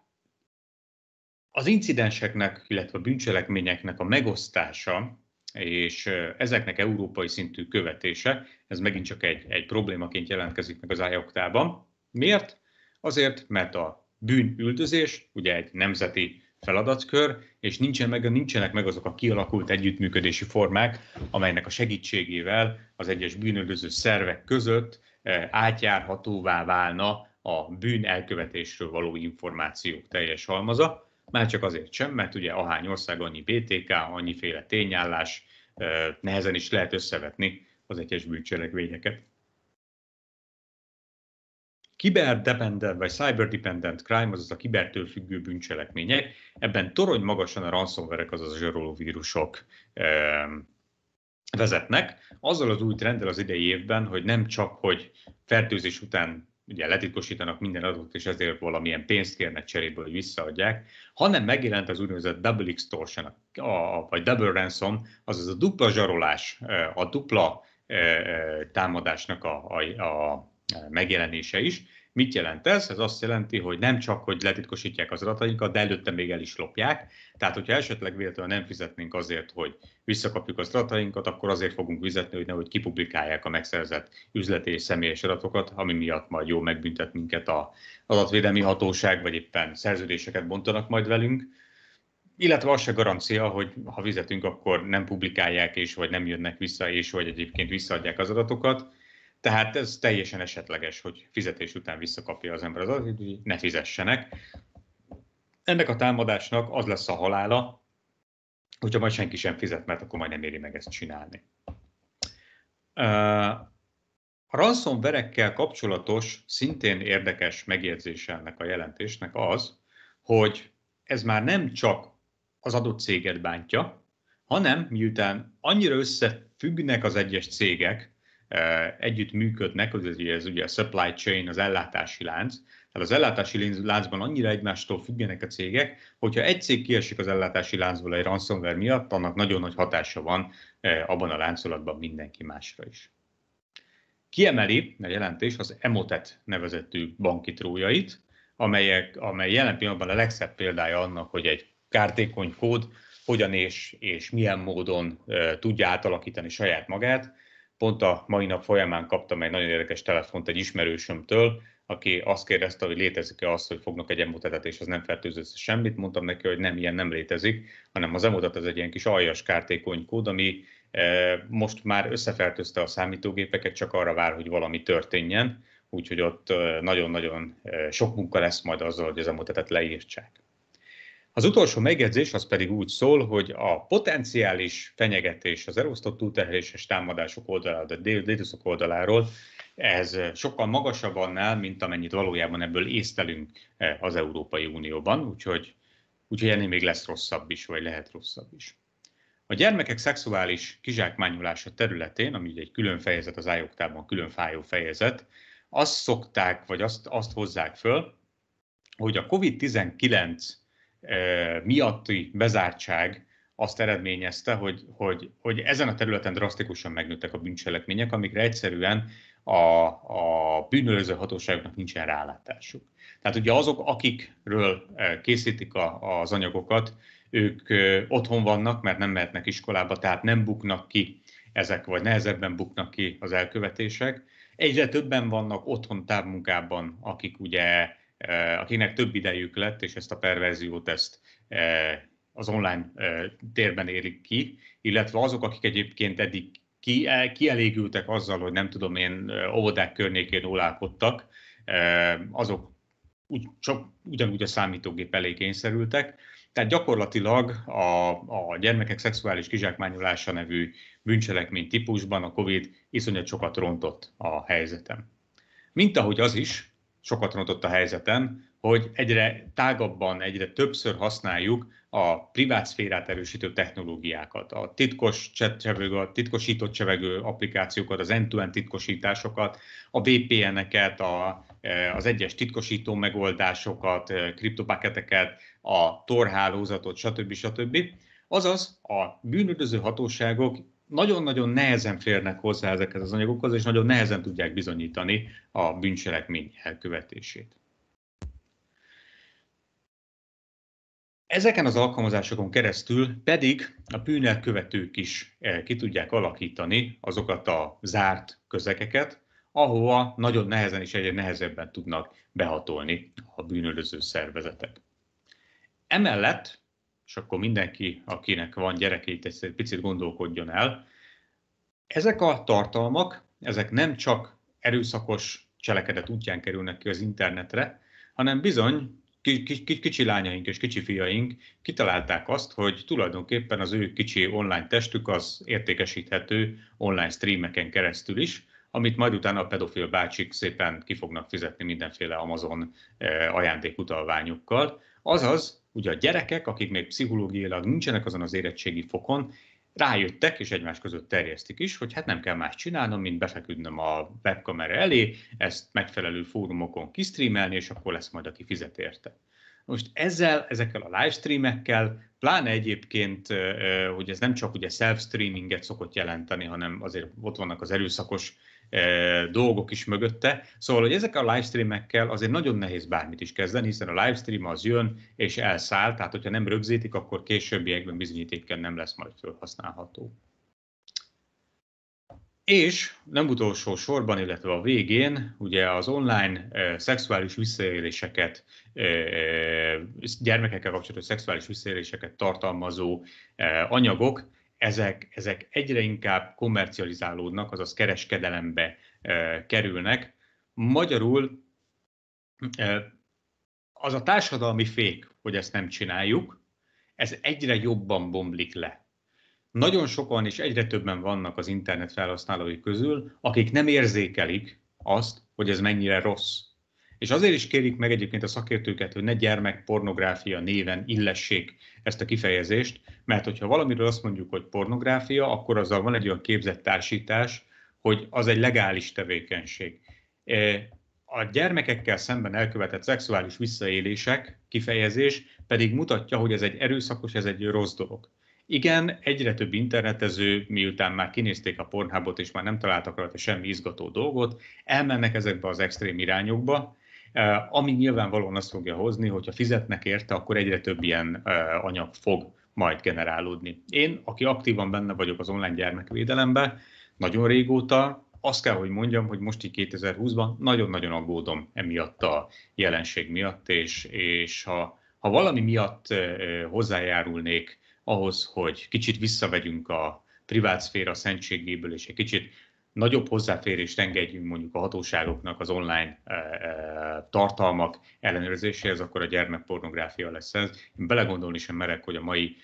az incidenseknek, illetve a bűncselekményeknek a megosztása és ezeknek európai szintű követése, ez megint csak egy, egy problémaként jelentkezik meg az ájoktában. Miért? Azért, mert a bűnüldözés ugye egy nemzeti feladatkör, és nincsen meg, nincsenek meg azok a kialakult együttműködési formák, amelynek a segítségével az egyes bűnöldöző szervek között átjárhatóvá válna a bűn elkövetésről való információk teljes halmaza már csak azért sem, mert ugye ahány ország, annyi BTK, annyiféle tényállás, nehezen is lehet összevetni az egyes bűncselekvényeket. Kiberdependent vagy cyberdependent crime, azaz a kibertől függő bűncselekmények, ebben torony magasan a ransomwarek, azaz a zsaroló vírusok vezetnek. Azzal az új trenddel az idei évben, hogy nem csak, hogy fertőzés után ugye letitkosítanak minden adatot, és ezért valamilyen pénzt kérnek cseréből, hogy visszaadják, hanem megjelent az úgynevezett double extortion, a, vagy double ransom, azaz a dupla zsarolás, a dupla támadásnak a, a, a megjelenése is, Mit jelent ez? Ez azt jelenti, hogy nem csak, hogy letitkosítják az adatainkat, de előtte még el is lopják. Tehát, hogyha esetleg véletlenül nem fizetnénk azért, hogy visszakapjuk az adatainkat, akkor azért fogunk fizetni, hogy nehogy kipublikálják a megszerzett üzleti és személyes adatokat, ami miatt majd jó megbüntet minket a adatvédelmi hatóság, vagy éppen szerződéseket bontanak majd velünk. Illetve az se garancia, hogy ha fizetünk, akkor nem publikálják és vagy nem jönnek vissza, és vagy egyébként visszaadják az adatokat tehát ez teljesen esetleges, hogy fizetés után visszakapja az ember az adatot, hogy ne fizessenek. Ennek a támadásnak az lesz a halála, hogyha majd senki sem fizet, mert akkor majd nem éri meg ezt csinálni. A ransomware kapcsolatos, szintén érdekes megjegyzés ennek a jelentésnek az, hogy ez már nem csak az adott céget bántja, hanem miután annyira összefüggnek az egyes cégek, együtt működnek, az ez ugye a supply chain, az ellátási lánc. Tehát az ellátási láncban annyira egymástól függenek a cégek, hogyha egy cég kiesik az ellátási láncból egy ransomware miatt, annak nagyon nagy hatása van abban a láncolatban mindenki másra is. Kiemeli a jelentés az Emotet nevezetű banki trójait, amelyek, amely jelen pillanatban a legszebb példája annak, hogy egy kártékony kód hogyan és, és milyen módon e, tudja átalakítani saját magát, Pont a mai nap folyamán kaptam egy nagyon érdekes telefont egy ismerősömtől, aki azt kérdezte, hogy létezik-e az, hogy fognak egy emutetet, és az nem fertőzött semmit. Mondtam neki, hogy nem, ilyen nem létezik, hanem az emutat az egy ilyen kis aljas kód, ami e, most már összefertőzte a számítógépeket, csak arra vár, hogy valami történjen, úgyhogy ott e, nagyon-nagyon e, sok munka lesz majd azzal, hogy az emutatát leírtsák. Az utolsó megjegyzés az pedig úgy szól, hogy a potenciális fenyegetés az elosztott túlterheléses támadások oldaláról, a DDoS-ok oldaláról, ez sokkal magasabb annál, mint amennyit valójában ebből észtelünk eh, az Európai Unióban, úgyhogy, úgyhogy ennél még lesz rosszabb is, vagy lehet rosszabb is. A gyermekek szexuális kizsákmányolása területén, ami ugye egy külön fejezet az ájoktában, külön fájó fejezet, azt szokták, vagy azt, azt hozzák föl, hogy a COVID-19 miatti bezártság azt eredményezte, hogy, hogy, hogy ezen a területen drasztikusan megnőttek a bűncselekmények, amikre egyszerűen a, a bűnöző hatóságoknak nincsen rálátásuk. Tehát ugye azok, akikről készítik a, az anyagokat, ők otthon vannak, mert nem mehetnek iskolába, tehát nem buknak ki ezek, vagy nehezebben buknak ki az elkövetések. Egyre többen vannak otthon távmunkában, akik ugye E, akinek több idejük lett, és ezt a perverziót ezt e, az online e, térben érik ki, illetve azok, akik egyébként eddig ki, kielégültek azzal, hogy nem tudom én óvodák környékén ólálkodtak, azok úgy, csak ugyanúgy a számítógép elé kényszerültek. Tehát gyakorlatilag a, a gyermekek szexuális kizsákmányolása nevű bűncselekmény típusban a COVID iszonyat sokat rontott a helyzetem. Mint ahogy az is, sokat rontott a helyzeten, hogy egyre tágabban, egyre többször használjuk a privát szférát erősítő technológiákat, a titkos csevegő, a titkosított csevegő applikációkat, az end-to-end titkosításokat, a VPN-eket, a, e, az egyes titkosító megoldásokat, e, kriptopaketeket, a torhálózatot, stb. stb. Azaz a bűnöző hatóságok nagyon-nagyon nehezen férnek hozzá ezekhez az anyagokhoz, és nagyon nehezen tudják bizonyítani a bűncselekmény elkövetését. Ezeken az alkalmazásokon keresztül pedig a bűnelkövetők is eh, ki tudják alakítani azokat a zárt közegeket, ahova nagyon nehezen és egyre nehezebben tudnak behatolni a bűnöldöző szervezetek. Emellett és akkor mindenki, akinek van gyereke, itt egy picit gondolkodjon el. Ezek a tartalmak, ezek nem csak erőszakos cselekedet útján kerülnek ki az internetre, hanem bizony kicsi lányaink és kicsi fiaink kitalálták azt, hogy tulajdonképpen az ő kicsi online testük az értékesíthető online streameken keresztül is, amit majd utána a pedofil bácsik szépen ki fognak fizetni mindenféle Amazon eh, ajándékutalványukkal. Azaz, Ugye a gyerekek, akik még pszichológiailag nincsenek azon az érettségi fokon, rájöttek, és egymás között terjesztik is, hogy hát nem kell más csinálnom, mint befeküdnöm a webkamera elé, ezt megfelelő fórumokon kistreamelni, és akkor lesz majd, aki fizet érte. Most ezzel, ezekkel a livestreamekkel, pláne egyébként, hogy ez nem csak ugye self-streaminget szokott jelenteni, hanem azért ott vannak az erőszakos E, dolgok is mögötte. Szóval, hogy ezek a livestreamekkel azért nagyon nehéz bármit is kezdeni, hiszen a livestream az jön és elszáll, tehát hogyha nem rögzítik, akkor későbbiekben bizonyítékkel nem lesz majd felhasználható. És nem utolsó sorban, illetve a végén, ugye az online eh, szexuális visszaéléseket, eh, gyermekekkel kapcsolatos szexuális visszaéléseket tartalmazó eh, anyagok, ezek, ezek egyre inkább komercializálódnak, azaz kereskedelembe e, kerülnek. Magyarul e, az a társadalmi fék, hogy ezt nem csináljuk, ez egyre jobban bomlik le. Nagyon sokan és egyre többen vannak az internet felhasználói közül, akik nem érzékelik azt, hogy ez mennyire rossz. És azért is kérik meg egyébként a szakértőket, hogy ne pornográfia néven illessék ezt a kifejezést, mert hogyha valamiről azt mondjuk, hogy pornográfia, akkor azzal van egy olyan képzett társítás, hogy az egy legális tevékenység. E, a gyermekekkel szemben elkövetett szexuális visszaélések kifejezés pedig mutatja, hogy ez egy erőszakos, ez egy rossz dolog. Igen, egyre több internetező, miután már kinézték a pornhábot, és már nem találtak rajta semmi izgató dolgot, elmennek ezekbe az extrém irányokba, ami nyilvánvalóan azt fogja hozni, hogyha fizetnek érte, akkor egyre több ilyen anyag fog majd generálódni. Én, aki aktívan benne vagyok az online gyermekvédelembe, nagyon régóta, azt kell, hogy mondjam, hogy most így 2020-ban nagyon-nagyon aggódom emiatt a jelenség miatt, és, és ha, ha valami miatt hozzájárulnék ahhoz, hogy kicsit visszavegyünk a privát szféra szentségéből, és egy kicsit nagyobb hozzáférést engedjünk mondjuk a hatóságoknak az online e, e, tartalmak ellenőrzéséhez, akkor a gyermekpornográfia lesz ez. Én belegondolni sem merek, hogy a mai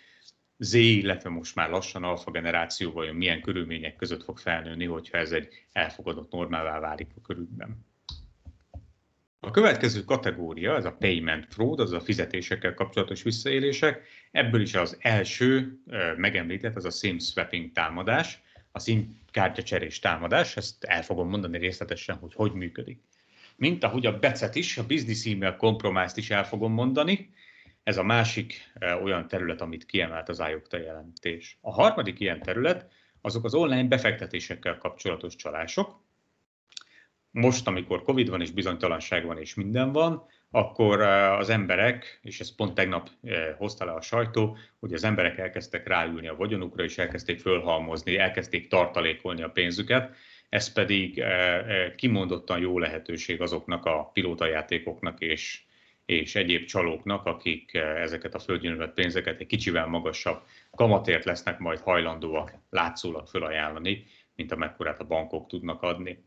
Z, illetve most már lassan alfa generáció vajon milyen körülmények között fog felnőni, hogyha ez egy elfogadott normává válik a körülben. A következő kategória, ez a payment fraud, az a fizetésekkel kapcsolatos visszaélések. Ebből is az első e, megemlített, az a SIM swapping támadás az intkártyacserés támadás, ezt el fogom mondani részletesen, hogy hogy működik. Mint ahogy a becet is, a business email kompromiszt is el fogom mondani, ez a másik e, olyan terület, amit kiemelt az IOKTA jelentés. A harmadik ilyen terület, azok az online befektetésekkel kapcsolatos csalások. Most, amikor Covid van és bizonytalanság van és minden van, akkor eh, az emberek, és ezt pont tegnap eh, hozta le a sajtó, hogy az emberek elkezdtek ráülni a vagyonukra, és elkezdték fölhalmozni, elkezdték tartalékolni a pénzüket, ez pedig eh, kimondottan jó lehetőség azoknak a pilótajátékoknak és, és egyéb csalóknak, akik ezeket a földjönövet pénzeket egy kicsivel magasabb kamatért lesznek majd hajlandóak látszólag fölajánlani, mint amekkorát a bankok tudnak adni.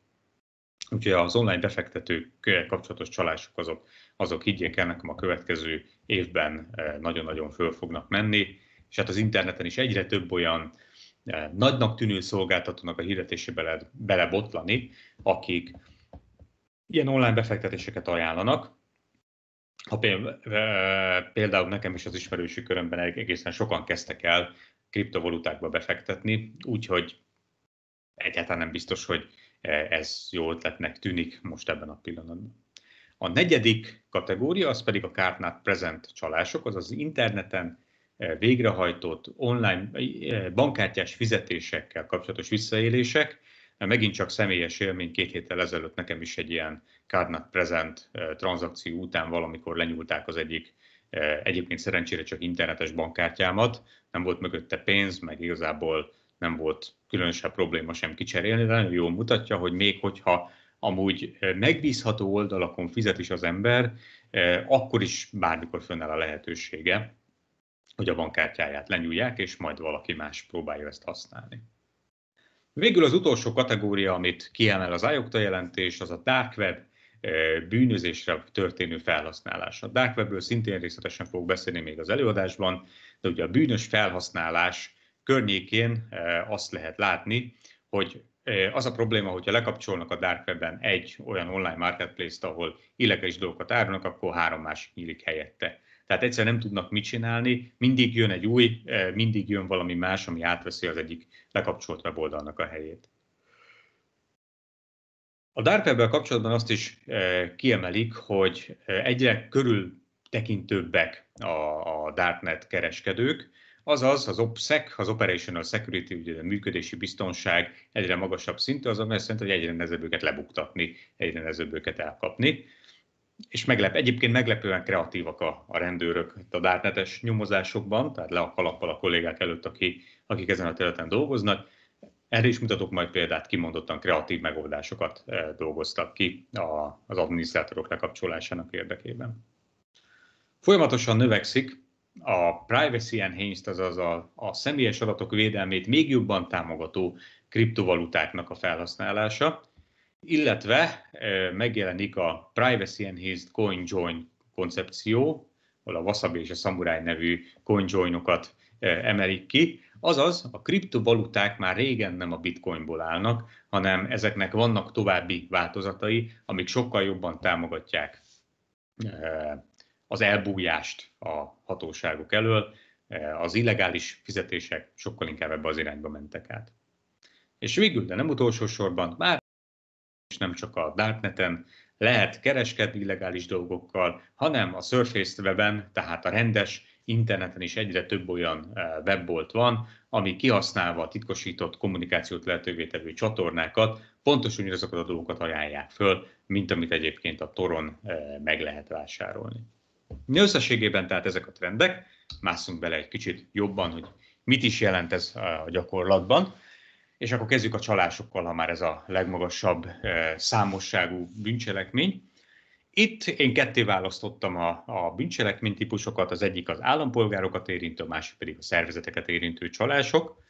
Úgyhogy az online befektetők kapcsolatos csalások azok azok higgyék el nekem a következő évben eh, nagyon-nagyon föl fognak menni, és hát az interneten is egyre több olyan eh, nagynak tűnő szolgáltatónak a hirdetésébe lehet belebotlani, akik ilyen online befektetéseket ajánlanak. Ha például eh, nekem is az ismerősi körömben egészen sokan kezdtek el kriptovalutákba befektetni, úgyhogy egyáltalán nem biztos, hogy ez jó ötletnek tűnik most ebben a pillanatban. A negyedik kategória az pedig a kártnát present csalások, azaz interneten eh, végrehajtott online eh, bankkártyás fizetésekkel kapcsolatos visszaélések. Megint csak személyes élmény, két héttel ezelőtt nekem is egy ilyen kártnát present eh, tranzakció után valamikor lenyúlták az egyik egyébként szerencsére csak internetes bankkártyámat, nem volt mögötte pénz, meg igazából nem volt különösebb probléma sem kicserélni, de nagyon jól mutatja, hogy még hogyha amúgy eh, megbízható oldalakon fizet is az ember, eh, akkor is bármikor fönnáll a lehetősége, hogy a bankkártyáját lenyúlják, és majd valaki más próbálja ezt használni. Végül az utolsó kategória, amit kiemel az IOCTA jelentés, az a dark web eh, bűnözésre történő felhasználása. Dark webből szintén részletesen fogok beszélni még az előadásban, de ugye a bűnös felhasználás környékén azt lehet látni, hogy az a probléma, hogyha lekapcsolnak a dark webben egy olyan online marketplace-t, ahol illegális dolgokat árulnak, akkor három másik nyílik helyette. Tehát egyszer nem tudnak mit csinálni, mindig jön egy új, mindig jön valami más, ami átveszi az egyik lekapcsolt weboldalnak a helyét. A dark web kapcsolatban azt is kiemelik, hogy egyre körül tekintőbbek a, a darknet kereskedők, azaz az OPSEC, az Operational Security, ugye a működési biztonság egyre magasabb szintű, az azt jelenti, hogy egyre nehezebb őket lebuktatni, egyre nehezebb őket elkapni. És meglep, egyébként meglepően kreatívak a, a rendőrök a dátnetes nyomozásokban, tehát le a kalappal a kollégák előtt, aki, akik ezen a területen dolgoznak. Erre is mutatok majd példát, kimondottan kreatív megoldásokat eh, dolgoztak ki az adminisztrátorok lekapcsolásának érdekében. Folyamatosan növekszik a privacy enhanced, azaz a, a személyes adatok védelmét még jobban támogató kriptovalutáknak a felhasználása, illetve megjelenik a Privacy Enhanced Coin Join koncepció, ahol a Wasabi és a Samurai nevű coinjoinokat emelik ki, azaz a kriptovaluták már régen nem a bitcoinból állnak, hanem ezeknek vannak további változatai, amik sokkal jobban támogatják az elbújást a hatóságok elől, e, az illegális fizetések sokkal inkább ebbe az irányba mentek át. És végül, de nem utolsó sorban, már és nem csak a Darkneten lehet kereskedni illegális dolgokkal, hanem a Surface weben, tehát a rendes interneten is egyre több olyan e, webbolt van, ami kihasználva a titkosított kommunikációt lehetővé tevő csatornákat, pontosan azokat a dolgokat ajánlják föl, mint amit egyébként a toron e, meg lehet vásárolni. Összességében tehát ezek a trendek, másszunk bele egy kicsit jobban, hogy mit is jelent ez a gyakorlatban, és akkor kezdjük a csalásokkal, ha már ez a legmagasabb e, számosságú bűncselekmény. Itt én ketté választottam a, a bűncselekmény típusokat, az egyik az állampolgárokat érintő, a másik pedig a szervezeteket érintő csalások.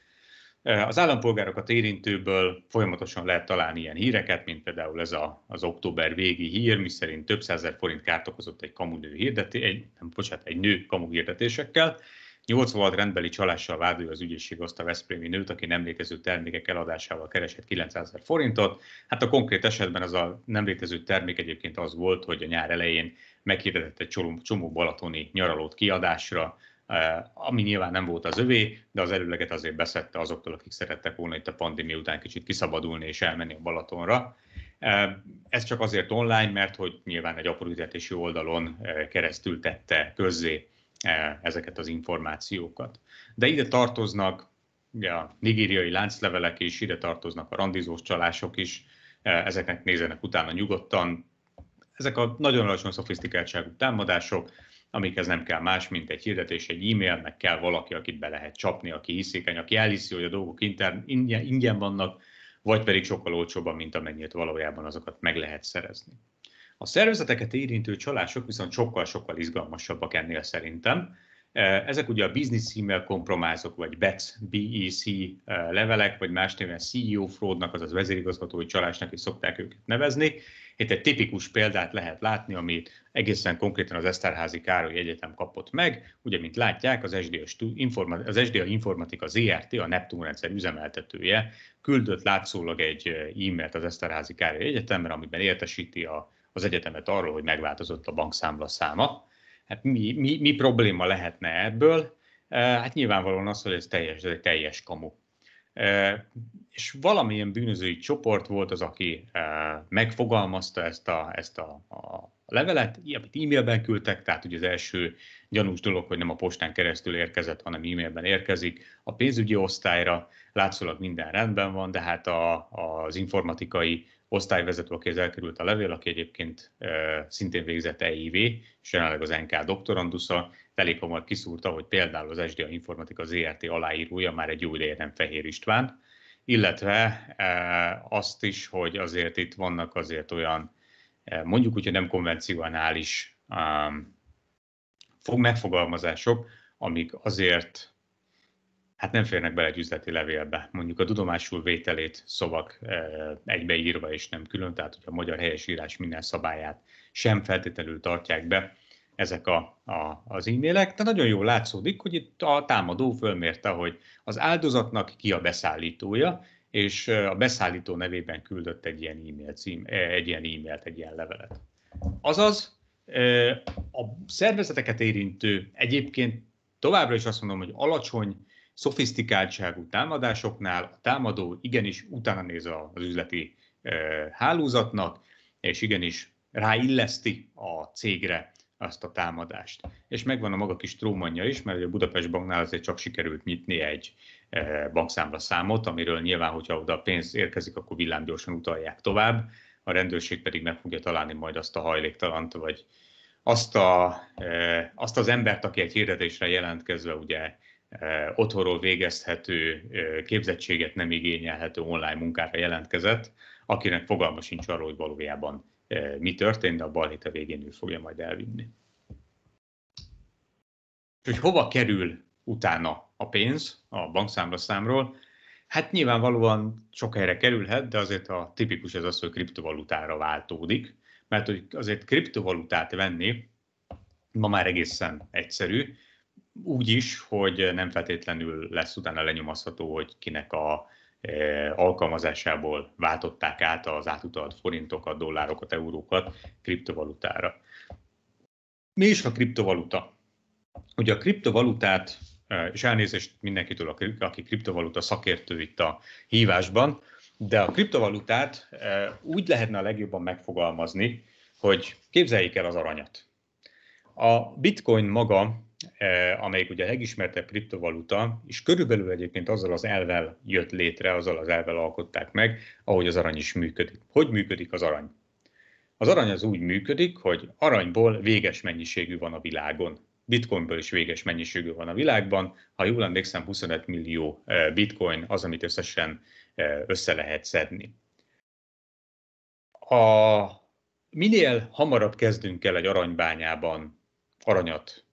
Az állampolgárokat érintőből folyamatosan lehet találni ilyen híreket, mint például ez a, az október végi hír, miszerint több százer forint kárt okozott egy kamunő hirdeti, egy, nem, bocsánat, egy nő kamu hirdetésekkel. 86 rendbeli csalással vádolja az ügyészség azt a Veszprémi nőt, aki nem létező termékek eladásával keresett 900 ezer forintot. Hát a konkrét esetben az a nem létező termék egyébként az volt, hogy a nyár elején meghirdetett egy csomó, csomó balatoni nyaralót kiadásra, Eh, ami nyilván nem volt az övé, de az előleget azért beszette azoktól, akik szerettek volna itt a pandémia után kicsit kiszabadulni és elmenni a Balatonra. Eh, ez csak azért online, mert hogy nyilván egy apró üzletési oldalon eh, keresztül tette közzé ezeket az információkat. De ide tartoznak ugye a nigériai lánclevelek is, ide tartoznak a randizós csalások is, ezeknek nézenek utána nyugodtan. Ezek a nagyon alacsony szofisztikáltságú támadások, amikhez nem kell más, mint egy hirdetés, egy e-mail, meg kell valaki, akit be lehet csapni, aki hiszékeny, aki elhiszi, hogy a dolgok intern, ingyen, ingyen vannak, vagy pedig sokkal olcsóbban, mint amennyit valójában azokat meg lehet szerezni. A szervezeteket érintő csalások viszont sokkal-sokkal izgalmasabbak ennél szerintem, Eh, ezek ugye a business email kompromázok, vagy BEC, BEC eh, levelek, vagy más néven CEO fraudnak, azaz vezérigazgatói csalásnak is szokták őket nevezni. Itt egy tipikus példát lehet látni, amit egészen konkrétan az Eszterházi Károly Egyetem kapott meg. Ugye, mint látják, az SDA, informa az SDA Informatika ZRT, a Neptun rendszer üzemeltetője küldött látszólag egy eh, e-mailt az Eszterházi Károly Egyetemre, amiben értesíti a, az egyetemet arról, hogy megváltozott a bankszámla száma hát mi, mi, mi probléma lehetne ebből? Eh, hát nyilvánvalóan az, hogy ez teljes, ez egy teljes kamu. Eh, és valamilyen bűnözői csoport volt az, aki eh, megfogalmazta ezt a, ezt a, a levelet, amit e-mailben küldtek, tehát ugye az első gyanús dolog, hogy nem a postán keresztül érkezett, hanem e-mailben érkezik. A pénzügyi osztályra látszólag minden rendben van, de hát a, az informatikai osztályvezető, az elkerült a levél, aki egyébként szintén végzett EIV, és jelenleg az NK doktorandusza, elég hamar kiszúrta, hogy például az SDA Informatika ZRT aláírója már egy jó ideje nem Fehér István, illetve azt is, hogy azért itt vannak azért olyan, mondjuk úgy, hogy nem konvencionális megfogalmazások, amik azért hát nem férnek bele egy üzleti levélbe. Mondjuk a tudomásul vételét szavak eh, egybeírva és nem külön, tehát hogy a magyar helyesírás minden szabályát sem feltétlenül tartják be ezek a, a, az e-mailek, de nagyon jól látszódik, hogy itt a támadó fölmérte, hogy az áldozatnak ki a beszállítója, és eh, a beszállító nevében küldött egy ilyen e-mail cím, eh, egy ilyen e-mailt, egy ilyen levelet. Azaz, a szervezeteket érintő egyébként továbbra is azt mondom, hogy alacsony szofisztikáltságú támadásoknál a támadó igenis utána néz az üzleti hálózatnak, és igenis ráilleszti a cégre azt a támadást. És megvan a maga kis trómanja is, mert a Budapest Banknál azért csak sikerült nyitni egy bankszámla számot, amiről nyilván, hogyha oda a pénz érkezik, akkor villámgyorsan utalják tovább, a rendőrség pedig meg fogja találni majd azt a hajléktalant, vagy azt, a, azt az embert, aki egy hirdetésre jelentkezve ugye otthonról végezhető, képzettséget nem igényelhető online munkára jelentkezett, akinek fogalma sincs arról, hogy valójában mi történt, de a balhét a végén ő fogja majd elvinni. Hogy hova kerül utána a pénz a bankszámra számról? Hát nyilvánvalóan sok helyre kerülhet, de azért a tipikus ez az, hogy kriptovalutára váltódik, mert hogy azért kriptovalutát venni ma már egészen egyszerű, úgy is, hogy nem feltétlenül lesz utána lenyomozható, hogy kinek a e, alkalmazásából váltották át az átutalt forintokat, dollárokat, eurókat kriptovalutára. Mi is a kriptovaluta? Ugye a kriptovalutát, e, és elnézést mindenkitől, aki kriptovaluta szakértő itt a hívásban, de a kriptovalutát e, úgy lehetne a legjobban megfogalmazni, hogy képzeljék el az aranyat. A bitcoin maga E, amelyik ugye a legismertebb kriptovaluta, és körülbelül egyébként azzal az elvel jött létre, azzal az elvel alkották meg, ahogy az arany is működik. Hogy működik az arany? Az arany az úgy működik, hogy aranyból véges mennyiségű van a világon. Bitcoinből is véges mennyiségű van a világban. Ha jól emlékszem, 25 millió e, bitcoin az, amit összesen e, össze lehet szedni. A, minél hamarabb kezdünk el egy aranybányában aranyat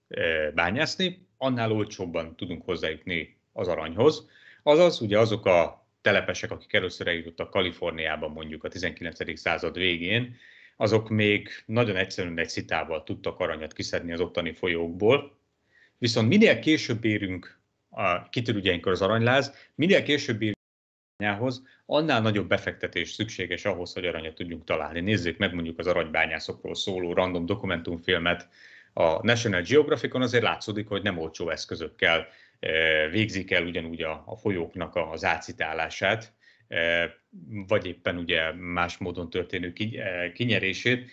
bányászni, annál olcsóbban tudunk hozzájutni az aranyhoz. Azaz ugye azok a telepesek, akik először eljutottak Kaliforniában mondjuk a 19. század végén, azok még nagyon egyszerűen egy szitával tudtak aranyat kiszedni az ottani folyókból, viszont minél később érünk a kitörügyeinkor az aranyláz, minél később érünk aranyához, annál nagyobb befektetés szükséges ahhoz, hogy aranyat tudjunk találni. Nézzük meg mondjuk az aranybányászokról szóló random dokumentumfilmet a National Geographicon azért látszódik, hogy nem olcsó eszközökkel eh, végzik el ugyanúgy a, a folyóknak az átszitálását, eh, vagy éppen ugye más módon történő eh, kinyerését,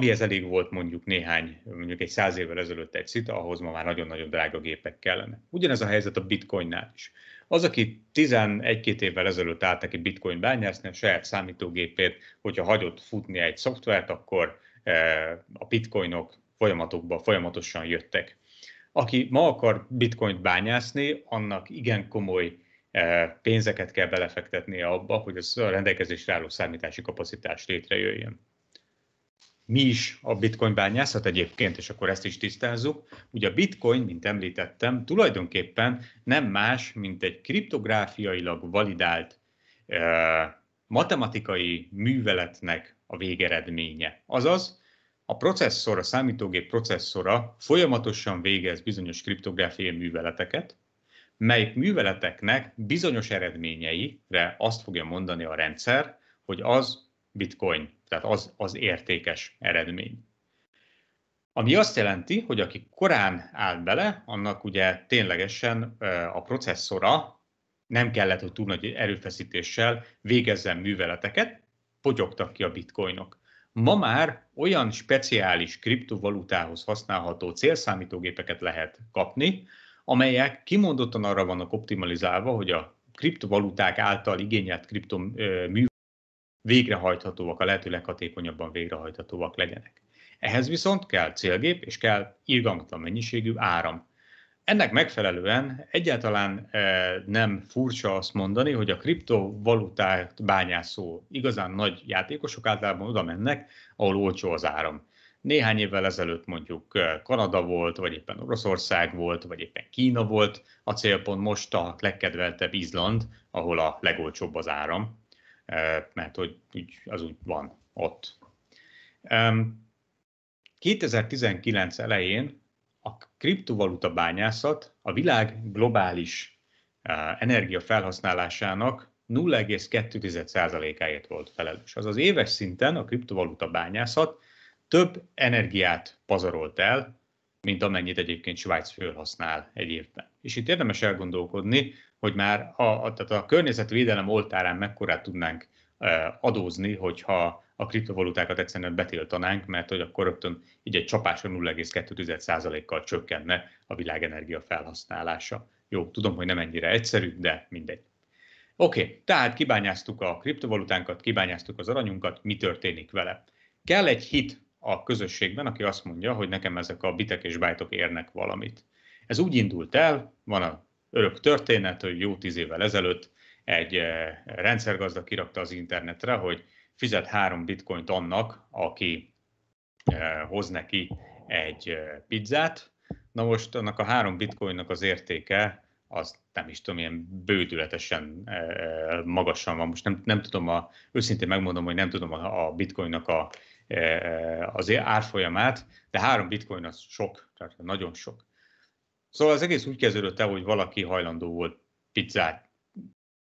ez elég volt mondjuk néhány, mondjuk egy száz évvel ezelőtt egy szita, ahhoz ma már nagyon-nagyon drága gépek kellene. Ugyanez a helyzet a bitcoinnál is. Az, aki 11-2 évvel ezelőtt állt neki bitcoin bányászni, a saját számítógépét, hogyha hagyott futni egy szoftvert, akkor a bitcoinok folyamatokba folyamatosan jöttek. Aki ma akar bitcoint bányászni, annak igen komoly eh, pénzeket kell belefektetnie abba, hogy az a rendelkezésre álló számítási kapacitás létrejöjjön. Mi is a bitcoin bányászat egyébként, és akkor ezt is tisztázzuk. Ugye a bitcoin, mint említettem, tulajdonképpen nem más, mint egy kriptográfiailag validált eh, matematikai műveletnek a végeredménye. Azaz, a processzor, a számítógép processzora folyamatosan végez bizonyos kriptográfiai műveleteket, melyik műveleteknek bizonyos eredményeire azt fogja mondani a rendszer, hogy az bitcoin, tehát az, az értékes eredmény. Ami azt jelenti, hogy aki korán állt bele, annak ugye ténylegesen a processzora nem kellett, hogy túl nagy erőfeszítéssel végezzen műveleteket, potyogtak ki a bitcoinok. Ma már olyan speciális kriptovalutához használható célszámítógépeket lehet kapni, amelyek kimondottan arra vannak optimalizálva, hogy a kriptovaluták által igényelt kriptomű végrehajthatóak, a lehető leghatékonyabban végrehajthatóak legyenek. Ehhez viszont kell célgép és kell irgalmatlan mennyiségű áram. Ennek megfelelően egyáltalán e, nem furcsa azt mondani, hogy a kriptovalutát bányászó igazán nagy játékosok általában oda mennek, ahol olcsó az áram. Néhány évvel ezelőtt mondjuk e, Kanada volt, vagy éppen Oroszország volt, vagy éppen Kína volt a célpont, most a legkedveltebb Izland, ahol a legolcsóbb az áram, e, mert hogy az úgy van ott. 2019 elején a kriptovaluta bányászat a világ globális eh, energiafelhasználásának 0,2%-áért volt felelős. Azaz éves szinten a kriptovaluta bányászat több energiát pazarolt el, mint amennyit egyébként Svájc fölhasznál egy évben. És itt érdemes elgondolkodni, hogy már a, a, tehát a környezetvédelem oltárán mekkorát tudnánk eh, adózni, hogyha a kriptovalutákat egyszerűen betiltanánk, mert hogy akkor rögtön így egy csapásra 0,2%-kal csökkenne a világenergia felhasználása. Jó, tudom, hogy nem ennyire egyszerű, de mindegy. Oké, okay, tehát kibányáztuk a kriptovalutánkat, kibányáztuk az aranyunkat, mi történik vele? Kell egy hit a közösségben, aki azt mondja, hogy nekem ezek a bitek és bájtok érnek valamit. Ez úgy indult el, van a örök történet, hogy jó tíz évvel ezelőtt egy eh, rendszergazda kirakta az internetre, hogy fizet három bitcoint annak, aki eh, hoz neki egy eh, pizzát. Na most annak a három bitcoinnak az értéke az nem is tudom, ilyen bődületesen eh, magasan van. Most nem, nem tudom, a, őszintén megmondom, hogy nem tudom a, a bitcoinnak a, az árfolyamát, de három bitcoin az sok, tehát nagyon sok. Szóval az egész úgy kezdődött el, hogy valaki hajlandó volt pizzát,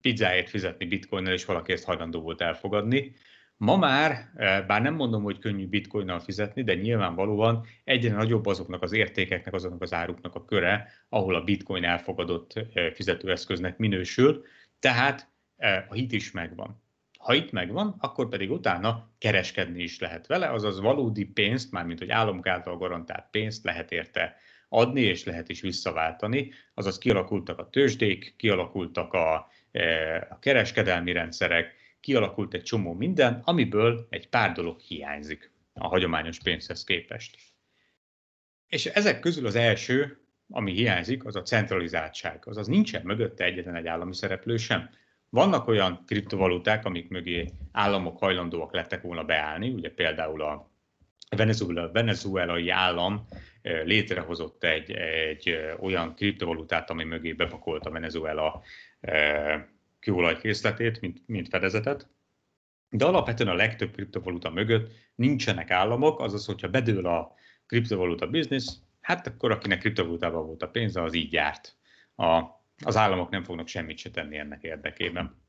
pizzáért fizetni bitcoinnel, és valaki ezt hajlandó volt elfogadni. Ma már, e, bár nem mondom, hogy könnyű bitcoinnal fizetni, de nyilvánvalóan egyre nagyobb azoknak az értékeknek, azoknak az áruknak a köre, ahol a bitcoin elfogadott e, fizetőeszköznek minősül, tehát e, a hit is megvan. Ha itt megvan, akkor pedig utána kereskedni is lehet vele, azaz valódi pénzt, mármint hogy államok által garantált pénzt lehet érte adni, és lehet is visszaváltani, azaz kialakultak a tőzsdék, kialakultak a, a kereskedelmi rendszerek, kialakult egy csomó minden, amiből egy pár dolog hiányzik a hagyományos pénzhez képest. És ezek közül az első, ami hiányzik, az a centralizáltság. Azaz nincsen mögötte egyetlen egy állami szereplő sem. Vannak olyan kriptovaluták, amik mögé államok hajlandóak lettek volna beállni, ugye például a Venezuela, venezuelai állam létrehozott egy, egy olyan kriptovalutát, ami mögé bepakolt a Venezuela kőolajkészletét, mint, mint fedezetet. De alapvetően a legtöbb kriptovaluta mögött nincsenek államok, azaz, hogyha bedől a kriptovaluta biznisz, hát akkor akinek kriptovalutában volt a pénze, az így járt. A, az államok nem fognak semmit se tenni ennek érdekében.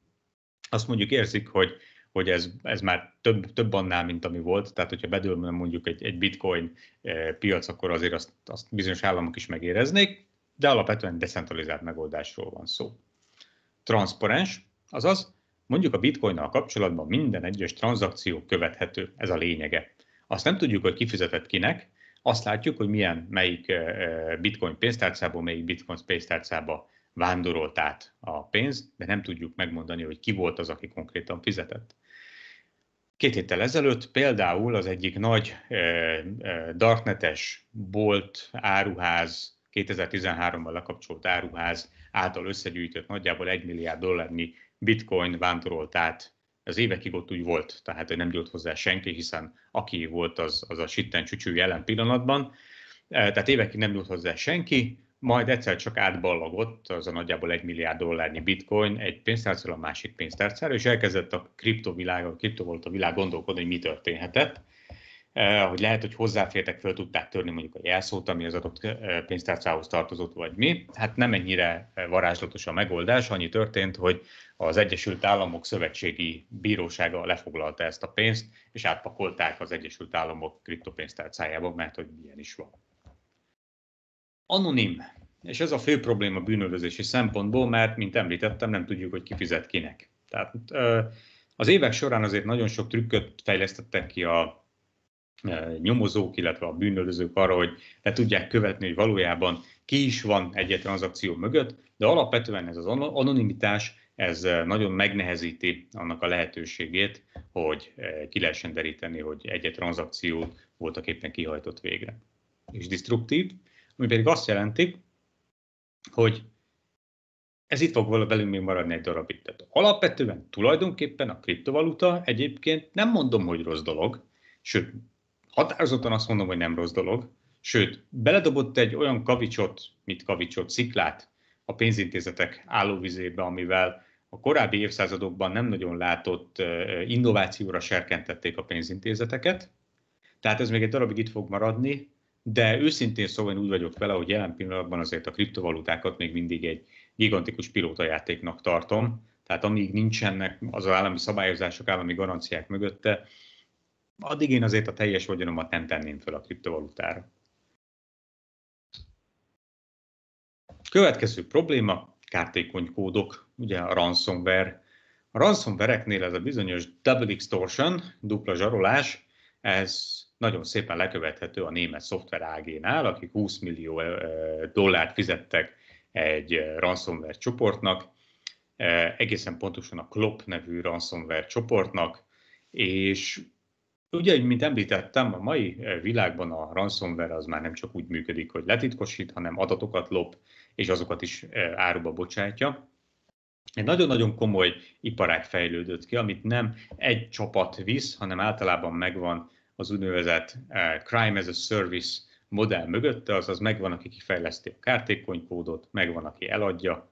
Azt mondjuk érzik, hogy hogy ez, ez már több, több annál, mint ami volt. Tehát, hogyha bedől mondjuk egy, egy bitcoin eh, piac, akkor azért azt, azt bizonyos államok is megéreznék, de alapvetően decentralizált megoldásról van szó transzparens, azaz mondjuk a bitcoinnal kapcsolatban minden egyes tranzakció követhető, ez a lényege. Azt nem tudjuk, hogy kifizetett kinek, azt látjuk, hogy milyen, melyik bitcoin pénztárcából, melyik bitcoin pénztárcába vándorolt át a pénz, de nem tudjuk megmondani, hogy ki volt az, aki konkrétan fizetett. Két héttel ezelőtt például az egyik nagy darknetes bolt, áruház, 2013-ban lekapcsolt áruház által összegyűjtött nagyjából 1 milliárd dollárnyi bitcoin vándorolt át. Ez évekig ott úgy volt, tehát hogy nem gyújt hozzá senki, hiszen aki volt, az, az a sitten csücsű jelen pillanatban. E, tehát évekig nem gyújt hozzá senki, majd egyszer csak átballagott az a nagyjából 1 milliárd dollárnyi bitcoin egy pénztárcára, a másik pénztárcára, és elkezdett a kriptovilág, a kriptovaluta világ gondolkodni, hogy mi történhetett. Eh, hogy lehet, hogy hozzáfértek, föl tudták törni mondjuk a jelszót, ami az adott eh, pénztárcához tartozott, vagy mi. Hát nem ennyire varázslatos a megoldás, annyi történt, hogy az Egyesült Államok Szövetségi Bírósága lefoglalta ezt a pénzt, és átpakolták az Egyesült Államok kriptopénztárcájába, mert hogy ilyen is van. Anonim. És ez a fő probléma bűnöldözési szempontból, mert, mint említettem, nem tudjuk, hogy ki fizet kinek. Tehát eh, az évek során azért nagyon sok trükköt fejlesztettek ki a nyomozók, illetve a bűnöldözők arra, hogy le tudják követni, hogy valójában ki is van egy tranzakció mögött, de alapvetően ez az anonimitás, ez nagyon megnehezíti annak a lehetőségét, hogy ki lehessen deríteni, hogy egy tranzakció voltak éppen kihajtott végre. És disztruktív, ami pedig azt jelenti, hogy ez itt fog velünk még maradni egy darabig. Tehát alapvetően tulajdonképpen a kriptovaluta egyébként nem mondom, hogy rossz dolog, sőt, határozottan azt mondom, hogy nem rossz dolog, sőt, beledobott egy olyan kavicsot, mint kavicsot, sziklát a pénzintézetek állóvizébe, amivel a korábbi évszázadokban nem nagyon látott innovációra serkentették a pénzintézeteket, tehát ez még egy darabig itt fog maradni, de őszintén szóval én úgy vagyok vele, hogy jelen pillanatban azért a kriptovalutákat még mindig egy gigantikus pilótajátéknak tartom, tehát amíg nincsenek az állami szabályozások, állami garanciák mögötte, addig én azért a teljes vagyonomat nem tenném fel a kriptovalutára. Következő probléma, kártékony kódok, ugye a ransomware. A ransomware-eknél ez a bizonyos double extortion, dupla zsarolás, ez nagyon szépen lekövethető a német szoftver AG-nál, akik 20 millió dollárt fizettek egy ransomware csoportnak, egészen pontosan a Klopp nevű ransomware csoportnak, és Ugye, mint említettem, a mai eh, világban a ransomware az már nem csak úgy működik, hogy letitkosít, hanem adatokat lop, és azokat is eh, áruba bocsátja. Egy nagyon-nagyon komoly iparág fejlődött ki, amit nem egy csapat visz, hanem általában megvan az úgynevezett eh, Crime as a Service modell mögötte, azaz megvan, aki kifejleszti a kódot, megvan, aki eladja,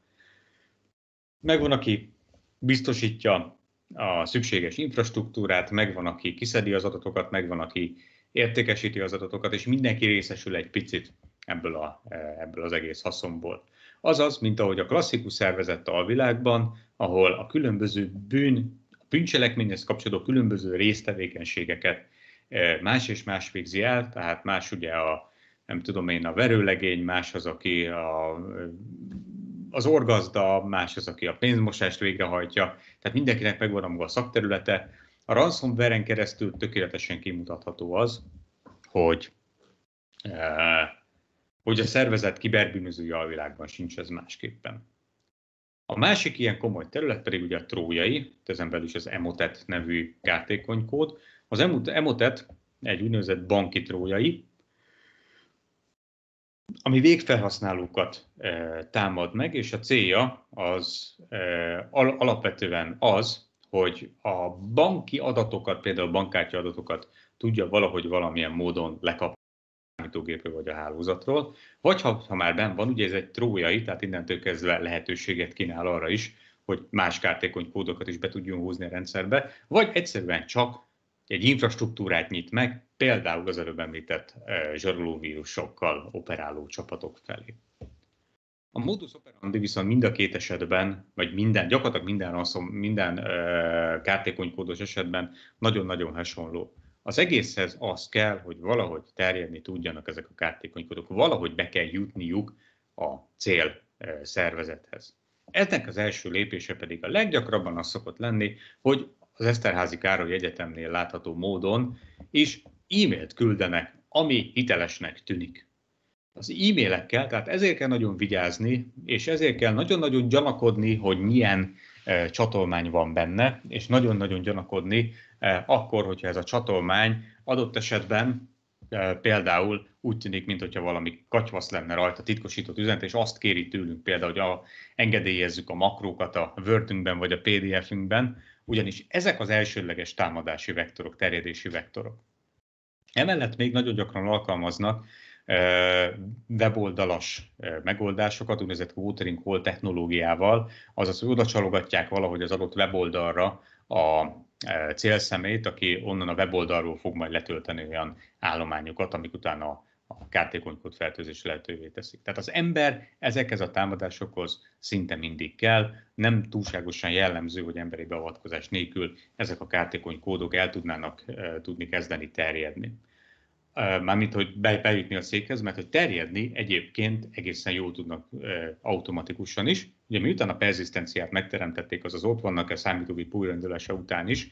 megvan, aki biztosítja, a szükséges infrastruktúrát, megvan, aki kiszedi az adatokat, megvan, aki értékesíti az adatokat, és mindenki részesül egy picit ebből, a, ebből az egész haszonból. Azaz, mint ahogy a klasszikus szervezett a világban ahol a különböző bűn, a bűncselekményhez kapcsolódó különböző résztevékenységeket e, más és más végzi el, tehát más ugye a, nem tudom én, a verőlegény, más az, aki a az orgazda, más az, aki a pénzmosást végrehajtja, tehát mindenkinek megvan a maga szakterülete. A ransomware-en keresztül tökéletesen kimutatható az, hogy, eh, hogy a szervezet kiberbűnözője a világban sincs ez másképpen. A másik ilyen komoly terület pedig ugye a trójai, ezen belül is az Emotet nevű kártékonykód. Az Emotet egy úgynevezett banki trójai, ami végfelhasználókat eh, támad meg, és a célja az eh, alapvetően az, hogy a banki adatokat, például bankkártya adatokat tudja valahogy valamilyen módon lekapni számítógépről vagy a hálózatról, vagy ha, ha már benn van, ugye ez egy trójai, tehát innentől kezdve lehetőséget kínál arra is, hogy más kártékony kódokat is be tudjon húzni a rendszerbe, vagy egyszerűen csak egy infrastruktúrát nyit meg, például az előbb említett e, zsarolóvírusokkal operáló csapatok felé. A modus operandi viszont mind a két esetben, vagy minden, gyakorlatilag minden, ranszom, minden ö, e, kártékonykódos esetben nagyon-nagyon hasonló. Az egészhez az kell, hogy valahogy terjedni tudjanak ezek a kártékonykódok, valahogy be kell jutniuk a cél e, szervezethez. Ennek az első lépése pedig a leggyakrabban az szokott lenni, hogy az Eszterházi Károly Egyetemnél látható módon is e-mailt küldenek, ami hitelesnek tűnik. Az e-mailekkel, tehát ezért kell nagyon vigyázni, és ezért kell nagyon-nagyon gyanakodni, hogy milyen e, csatolmány van benne, és nagyon-nagyon gyanakodni e, akkor, hogyha ez a csatolmány adott esetben e, például úgy tűnik, mintha valami katyvasz lenne rajta, titkosított üzenet, és azt kéri tőlünk például, hogy a, engedélyezzük a makrókat a Wordünkben vagy a PDF-ünkben, ugyanis ezek az elsődleges támadási vektorok, terjedési vektorok. Emellett még nagyon gyakran alkalmaznak weboldalas megoldásokat, úgynevezett watering hole technológiával, azaz, hogy oda csalogatják valahogy az adott weboldalra a célszemét, aki onnan a weboldalról fog majd letölteni olyan állományokat, amik utána a kártékonykodott fertőzés lehetővé teszik. Tehát az ember ezekhez a támadásokhoz szinte mindig kell, nem túlságosan jellemző, hogy emberi beavatkozás nélkül ezek a kártékony kódok el tudnának e, tudni kezdeni terjedni. E, mármint, hogy be, bejutni a székhez, mert hogy terjedni egyébként egészen jól tudnak e, automatikusan is. Ugye miután a perzisztenciát megteremtették, azaz ott vannak a számítógép újraindulása után is,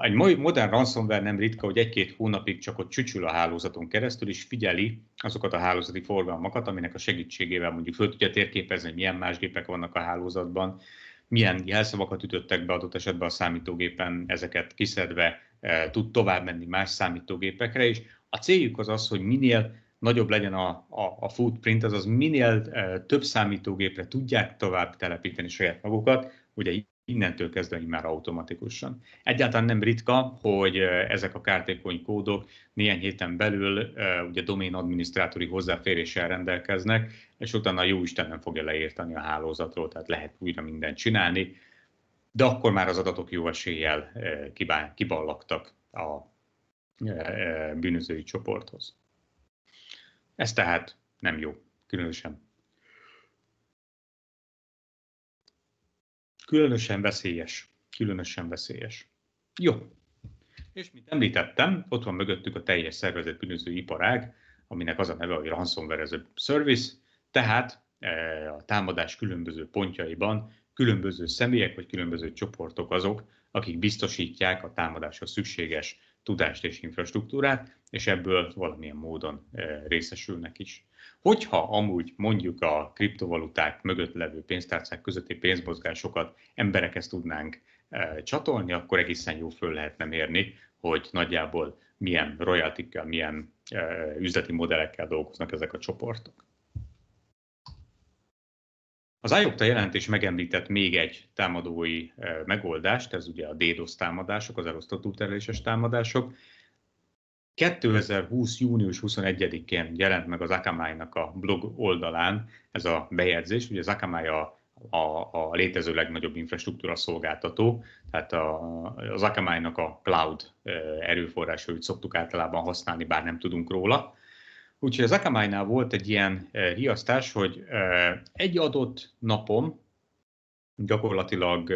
egy modern ransomware nem ritka, hogy egy-két hónapig csak ott csücsül a hálózaton keresztül, és figyeli azokat a hálózati forgalmakat, aminek a segítségével mondjuk föl tudja térképezni, hogy milyen más gépek vannak a hálózatban, milyen jelszavakat ütöttek be adott esetben a számítógépen, ezeket kiszedve e, tud tovább menni más számítógépekre, és a céljuk az az, hogy minél nagyobb legyen a, a, a footprint, azaz minél e, több számítógépre tudják tovább telepíteni saját magukat, ugye innentől kezdve már automatikusan. Egyáltalán nem ritka, hogy ezek a kártékony kódok néhány héten belül ugye domain adminisztrátori hozzáféréssel rendelkeznek, és utána a isten nem fogja leírtani a hálózatról, tehát lehet újra mindent csinálni, de akkor már az adatok jó eséllyel kiballaktak a bűnözői csoporthoz. Ez tehát nem jó, különösen Különösen veszélyes. Különösen veszélyes. Jó. És mint említettem, ott van mögöttük a teljes szervezet bűnöző iparág, aminek az a neve, hogy ransomware as a service, tehát e, a támadás különböző pontjaiban különböző személyek vagy különböző csoportok azok, akik biztosítják a támadáshoz szükséges tudást és infrastruktúrát, és ebből valamilyen módon e, részesülnek is. Hogyha amúgy mondjuk a kriptovaluták mögött levő pénztárcák közötti pénzmozgásokat emberekhez tudnánk e, csatolni, akkor egészen jó föl lehetne mérni, hogy nagyjából milyen royaltikkel, milyen e, üzleti modellekkel dolgoznak ezek a csoportok. Az IOPTA jelentés megemlített még egy támadói e, megoldást, ez ugye a DDoS támadások, az elosztott útterüléses támadások. 2020. június 21-én jelent meg az Akamai-nak a blog oldalán ez a bejegyzés. Ugye az Akamai a, a, a létező legnagyobb infrastruktúra szolgáltató, tehát a, az Akamai-nak a cloud erőforrásait szoktuk általában használni, bár nem tudunk róla. Úgyhogy az Akamai-nál volt egy ilyen riasztás, hogy egy adott napon, gyakorlatilag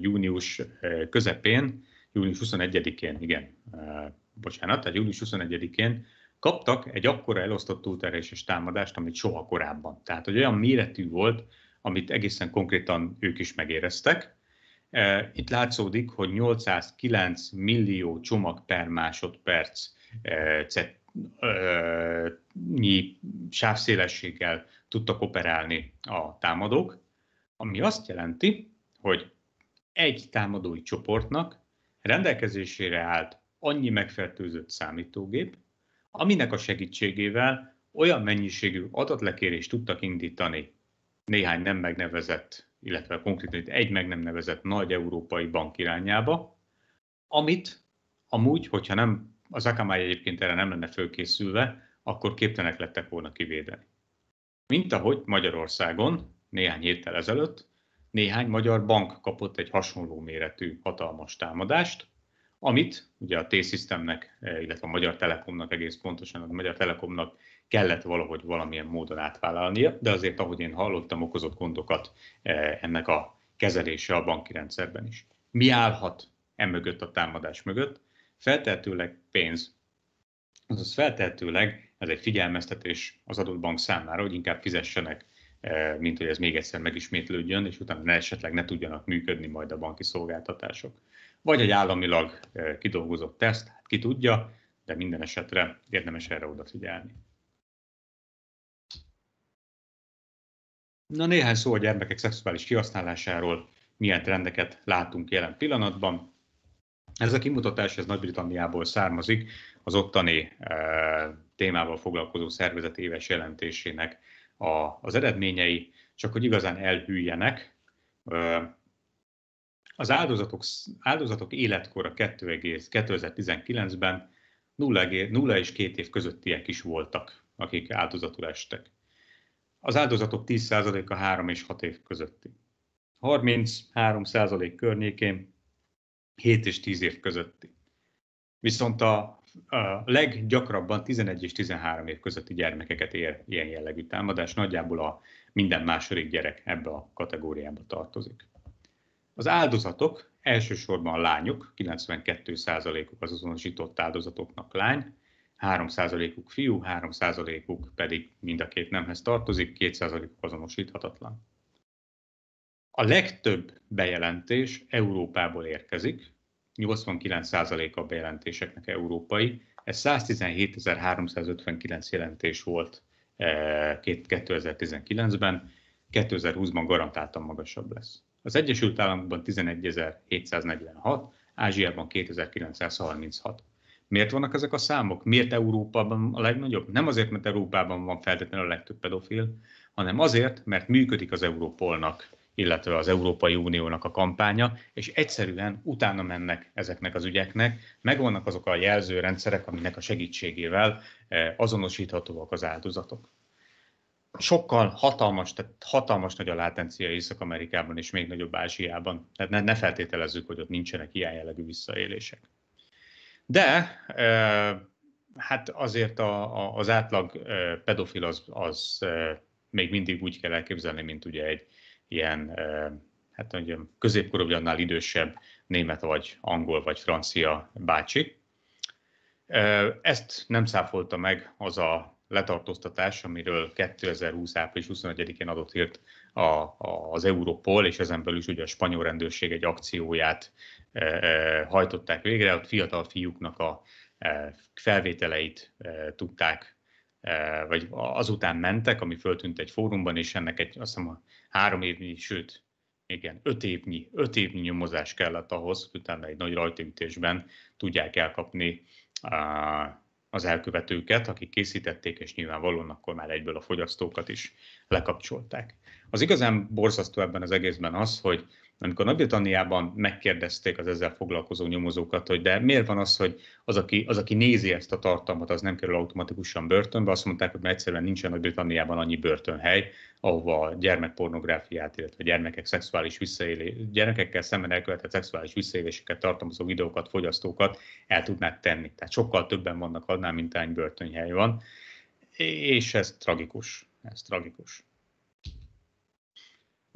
június közepén, június 21-én, igen, bocsánat, tehát július 21-én kaptak egy akkora elosztott túlteréses támadást, amit soha korábban. Tehát, hogy olyan méretű volt, amit egészen konkrétan ők is megéreztek. E, itt látszódik, hogy 809 millió csomag per másodperc e, e, nyi sávszélességgel tudtak operálni a támadók, ami azt jelenti, hogy egy támadói csoportnak rendelkezésére állt annyi megfertőzött számítógép, aminek a segítségével olyan mennyiségű adatlekérést tudtak indítani néhány nem megnevezett, illetve konkrétan itt egy meg nem nevezett nagy európai bank irányába, amit amúgy, hogyha nem, az Akamai egyébként erre nem lenne fölkészülve, akkor képtenek lettek volna kivédeni. Mint ahogy Magyarországon néhány héttel ezelőtt néhány magyar bank kapott egy hasonló méretű hatalmas támadást, amit ugye a T-Systemnek, eh, illetve a Magyar Telekomnak egész pontosan, a Magyar Telekomnak kellett valahogy valamilyen módon átvállalnia, de azért, ahogy én hallottam, okozott gondokat eh, ennek a kezelése a banki rendszerben is. Mi állhat emögött a támadás mögött? Feltehetőleg pénz, azaz feltehetőleg ez egy figyelmeztetés az adott bank számára, hogy inkább fizessenek, eh, mint hogy ez még egyszer megismétlődjön, és utána ne esetleg ne tudjanak működni majd a banki szolgáltatások vagy egy államilag kidolgozott teszt, hát ki tudja, de minden esetre érdemes erre odafigyelni. Na néhány szó a gyermekek szexuális kihasználásáról, milyen trendeket látunk jelen pillanatban. Ez a kimutatás ez Nagy-Britanniából származik, az ottani e, témával foglalkozó szervezet éves jelentésének a, az eredményei, csak hogy igazán elhűljenek, e, az áldozatok, áldozatok életkora 2019-ben 0, 0 és 2 év közöttiek is voltak, akik áldozatul estek. Az áldozatok 10%-a 3 és 6 év közötti. 33% környékén 7 és 10 év közötti. Viszont a, a leggyakrabban 11 és 13 év közötti gyermekeket ér ilyen jellegű támadás, nagyjából a minden második gyerek ebbe a kategóriába tartozik. Az áldozatok elsősorban a lányok, 92%-uk az azonosított áldozatoknak lány, 3%-uk fiú, 3%-uk pedig mind a két nemhez tartozik, 2%-uk azonosíthatatlan. A legtöbb bejelentés Európából érkezik, 89% a bejelentéseknek európai, ez 117.359 jelentés volt 2019-ben, eh, 2020-ban garantáltan magasabb lesz az Egyesült Államokban 11.746, Ázsiában 2936. Miért vannak ezek a számok? Miért Európában a legnagyobb? Nem azért, mert Európában van feltétlenül a legtöbb pedofil, hanem azért, mert működik az Európolnak, illetve az Európai Uniónak a kampánya, és egyszerűen utána mennek ezeknek az ügyeknek, megvannak azok a jelzőrendszerek, aminek a segítségével eh, azonosíthatóak az áldozatok sokkal hatalmas, tehát hatalmas nagy a látencia Észak-Amerikában és még nagyobb Ázsiában. Tehát ne, ne feltételezzük, hogy ott nincsenek ilyen jellegű visszaélések. De hát azért a, a, az átlag pedofil az, az még mindig úgy kell elképzelni, mint ugye egy ilyen hát mondjam, középkorú, vagy annál idősebb német, vagy angol, vagy francia bácsi. Ezt nem száfolta meg az a letartóztatás, amiről 2020. április 21-én adott hírt a, a, az Europol, és ezen belül is ugye a spanyol rendőrség egy akcióját e, e, hajtották végre, ott fiatal fiúknak a e, felvételeit e, tudták, e, vagy azután mentek, ami föltűnt egy fórumban, és ennek egy, azt hiszem, három évnyi, sőt, igen, öt évnyi, öt évnyi nyomozás kellett ahhoz, hogy utána egy nagy rajtaütésben tudják elkapni a, az elkövetőket, akik készítették, és nyilvánvalóan akkor már egyből a fogyasztókat is lekapcsolták. Az igazán borzasztó ebben az egészben az, hogy amikor Nagy-Britanniában megkérdezték az ezzel foglalkozó nyomozókat, hogy de miért van az, hogy az aki, az, aki nézi ezt a tartalmat, az nem kerül automatikusan börtönbe, azt mondták, hogy egyszerűen nincsen Nagy-Britanniában annyi börtönhely, ahova gyermekpornográfiát, illetve gyermekek szexuális visszaélé, gyerekekkel szemben elkövetett szexuális visszaéléseket tartalmazó videókat, fogyasztókat el tudnák tenni. Tehát sokkal többen vannak annál, mint hány börtönhely van, és ez tragikus. Ez tragikus.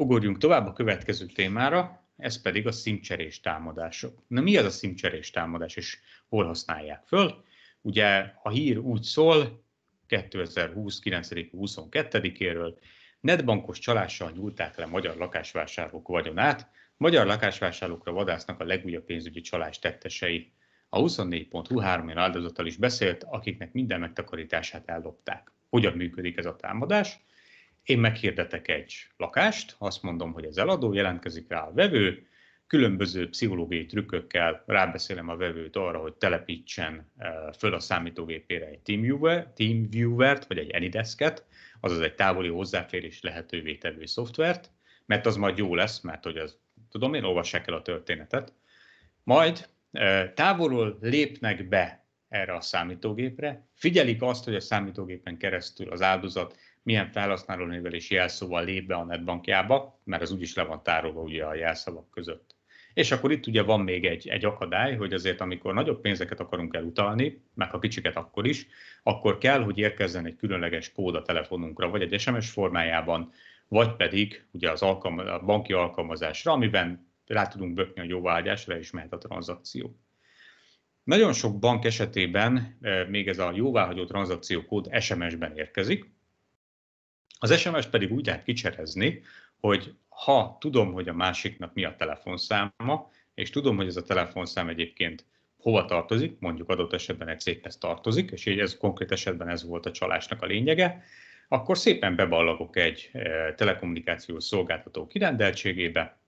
Ugorjunk tovább a következő témára, ez pedig a szimcserés támadások. Na mi az a szimcserés támadás, és hol használják föl? Ugye a hír úgy szól, 2020. 22. éről netbankos csalással nyúlták le magyar lakásvásárlók vagyonát, magyar lakásvásárlókra vadásznak a legújabb pénzügyi csalás tettesei. A 24.hu három áldozattal is beszélt, akiknek minden megtakarítását ellopták. Hogyan működik ez a támadás? Én meghirdetek egy lakást, azt mondom, hogy ez eladó, jelentkezik rá a vevő, különböző pszichológiai trükkökkel rábeszélem a vevőt arra, hogy telepítsen eh, föl a számítógépére egy TeamViewer, TeamViewer-t, vagy egy Anydesk-et, azaz egy távoli hozzáférés lehetővé tevő szoftvert, mert az majd jó lesz, mert hogy az, tudom én, olvassák el a történetet. Majd eh, távolról lépnek be erre a számítógépre, figyelik azt, hogy a számítógépen keresztül az áldozat milyen felhasználónével és jelszóval lép be a netbankjába, mert az úgyis le van tárolva ugye a jelszavak között. És akkor itt ugye van még egy, egy akadály, hogy azért amikor nagyobb pénzeket akarunk elutalni, meg a kicsiket akkor is, akkor kell, hogy érkezzen egy különleges kód a telefonunkra, vagy egy SMS formájában, vagy pedig ugye az alkalma, a banki alkalmazásra, amiben rá tudunk bökni a jóváhagyásra, és mehet a tranzakció. Nagyon sok bank esetében eh, még ez a jóváhagyó tranzakciókód SMS-ben érkezik, az SMS pedig úgy lehet kicserezni, hogy ha tudom, hogy a másiknak mi a telefonszáma, és tudom, hogy ez a telefonszám egyébként hova tartozik, mondjuk adott esetben egy céghez tartozik, és így ez konkrét esetben ez volt a csalásnak a lényege, akkor szépen beballagok egy e, telekommunikációs szolgáltató kirendeltségébe,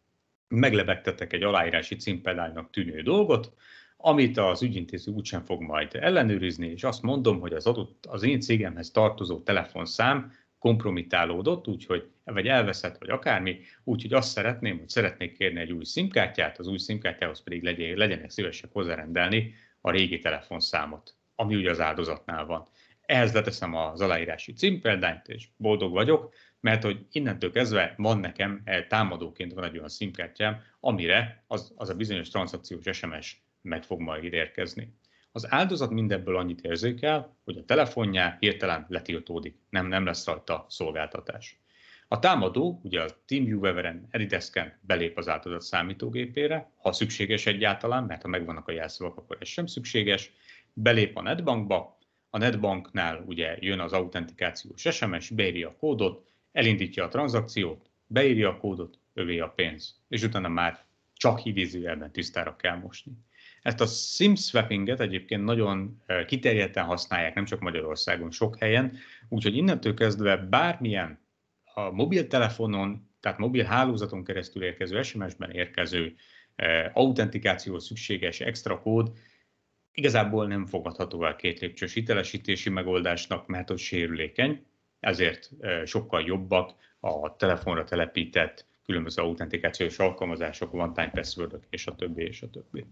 meglebegtetek egy aláírási címpedálynak tűnő dolgot, amit az ügyintéző úgysem fog majd ellenőrizni, és azt mondom, hogy az adott, az én cégemhez tartozó telefonszám kompromitálódott, úgyhogy vagy elveszett, vagy akármi, úgyhogy azt szeretném, hogy szeretnék kérni egy új szimkártyát, az új szimkártyához pedig legyen, legyenek szívesek hozzárendelni a régi telefonszámot, ami ugye az áldozatnál van. Ehhez leteszem az aláírási címpéldányt, és boldog vagyok, mert hogy innentől kezdve van nekem eh, támadóként van egy olyan szimkártyám, amire az, az a bizonyos transzakciós SMS meg fog majd érkezni. Az áldozat mindebből annyit érzékel, hogy a telefonjá hirtelen letiltódik, nem, nem lesz rajta szolgáltatás. A támadó, ugye a TeamViewer-en, Erideszken belép az áldozat számítógépére, ha szükséges egyáltalán, mert ha megvannak a jelszavak, akkor ez sem szükséges, belép a netbankba, a netbanknál ugye jön az autentikációs SMS, beírja a kódot, elindítja a tranzakciót, beírja a kódot, övé a pénz, és utána már csak hívízőjelben tisztára kell mosni. Ezt a SIM swappinget egyébként nagyon kiterjedten használják, nem csak Magyarországon, sok helyen, úgyhogy innentől kezdve bármilyen a mobiltelefonon, tehát mobil hálózaton keresztül érkező, SMS-ben érkező autentikáció autentikációhoz szükséges extra kód igazából nem fogadható el két lépcsős hitelesítési megoldásnak, mert hogy sérülékeny, ezért sokkal jobbak a telefonra telepített különböző autentikációs alkalmazások, one time password és a többi, és a többi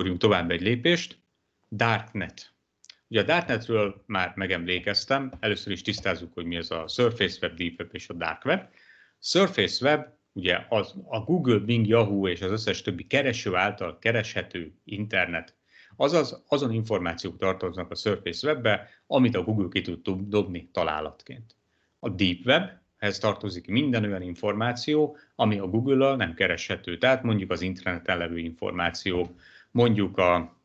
ugorjunk tovább egy lépést, Darknet. Ugye a Darknetről már megemlékeztem, először is tisztázzuk, hogy mi ez a Surface Web, Deep Web és a Dark Web. Surface Web ugye az, a Google, Bing, Yahoo és az összes többi kereső által kereshető internet, azaz azon információk tartoznak a Surface Webbe, amit a Google ki tud dobni találatként. A Deep Webhez tartozik minden olyan információ, ami a Google-al nem kereshető, tehát mondjuk az interneten levő információk, mondjuk a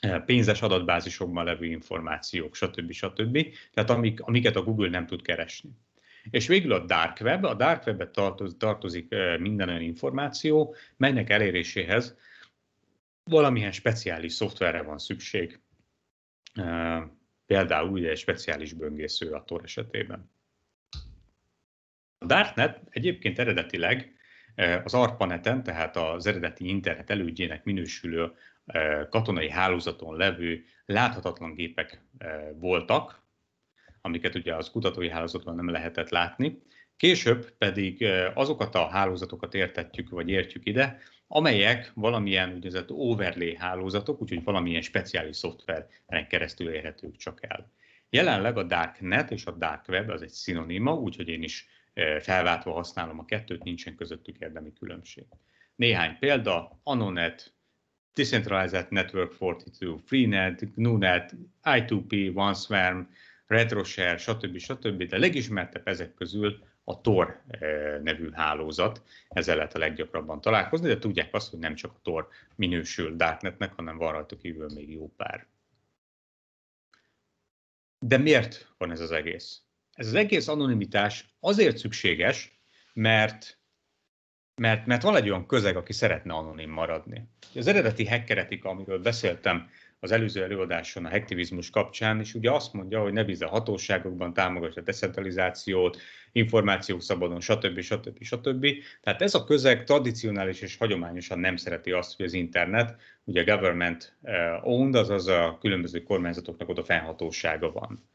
e, pénzes adatbázisokban levő információk, stb. stb. Tehát amik, amiket a Google nem tud keresni. És végül a dark web, a dark webbe tartoz, tartozik e, minden olyan információ, melynek eléréséhez valamilyen speciális szoftverre van szükség, e, például ugye egy speciális böngésző a Tor esetében. A Darknet egyébként eredetileg Eh, az ARPANET-en, tehát az eredeti internet elődjének minősülő eh, katonai hálózaton levő láthatatlan gépek eh, voltak, amiket ugye az kutatói hálózatban nem lehetett látni. Később pedig azokat a hálózatokat értetjük, vagy értjük ide, amelyek valamilyen úgynevezett overlay hálózatok, úgyhogy valamilyen speciális szoftveren keresztül érhetők csak el. Jelenleg a darknet és a dark web az egy szinoníma, úgyhogy én is felváltva használom a kettőt, nincsen közöttük érdemi különbség. Néhány példa, Anonet, Decentralized Network 42, Freenet, GNUNet, I2P, OneSwarm, RetroShare, stb. stb. De legismertebb ezek közül a TOR nevű hálózat, ezzel lehet a leggyakrabban találkozni, de tudják azt, hogy nem csak a TOR minősül Darknetnek, hanem van rajta kívül még jó pár. De miért van ez az egész? ez az egész anonimitás azért szükséges, mert, mert, mert van egy olyan közeg, aki szeretne anonim maradni. Az eredeti hackeretika, amiről beszéltem az előző előadáson a hektivizmus kapcsán, és ugye azt mondja, hogy ne bízz a hatóságokban, támogass a decentralizációt, információk szabadon, stb. stb. stb. Tehát ez a közeg tradicionális és hagyományosan nem szereti azt, hogy az internet, ugye government eh, owned, azaz a különböző kormányzatoknak oda fennhatósága van.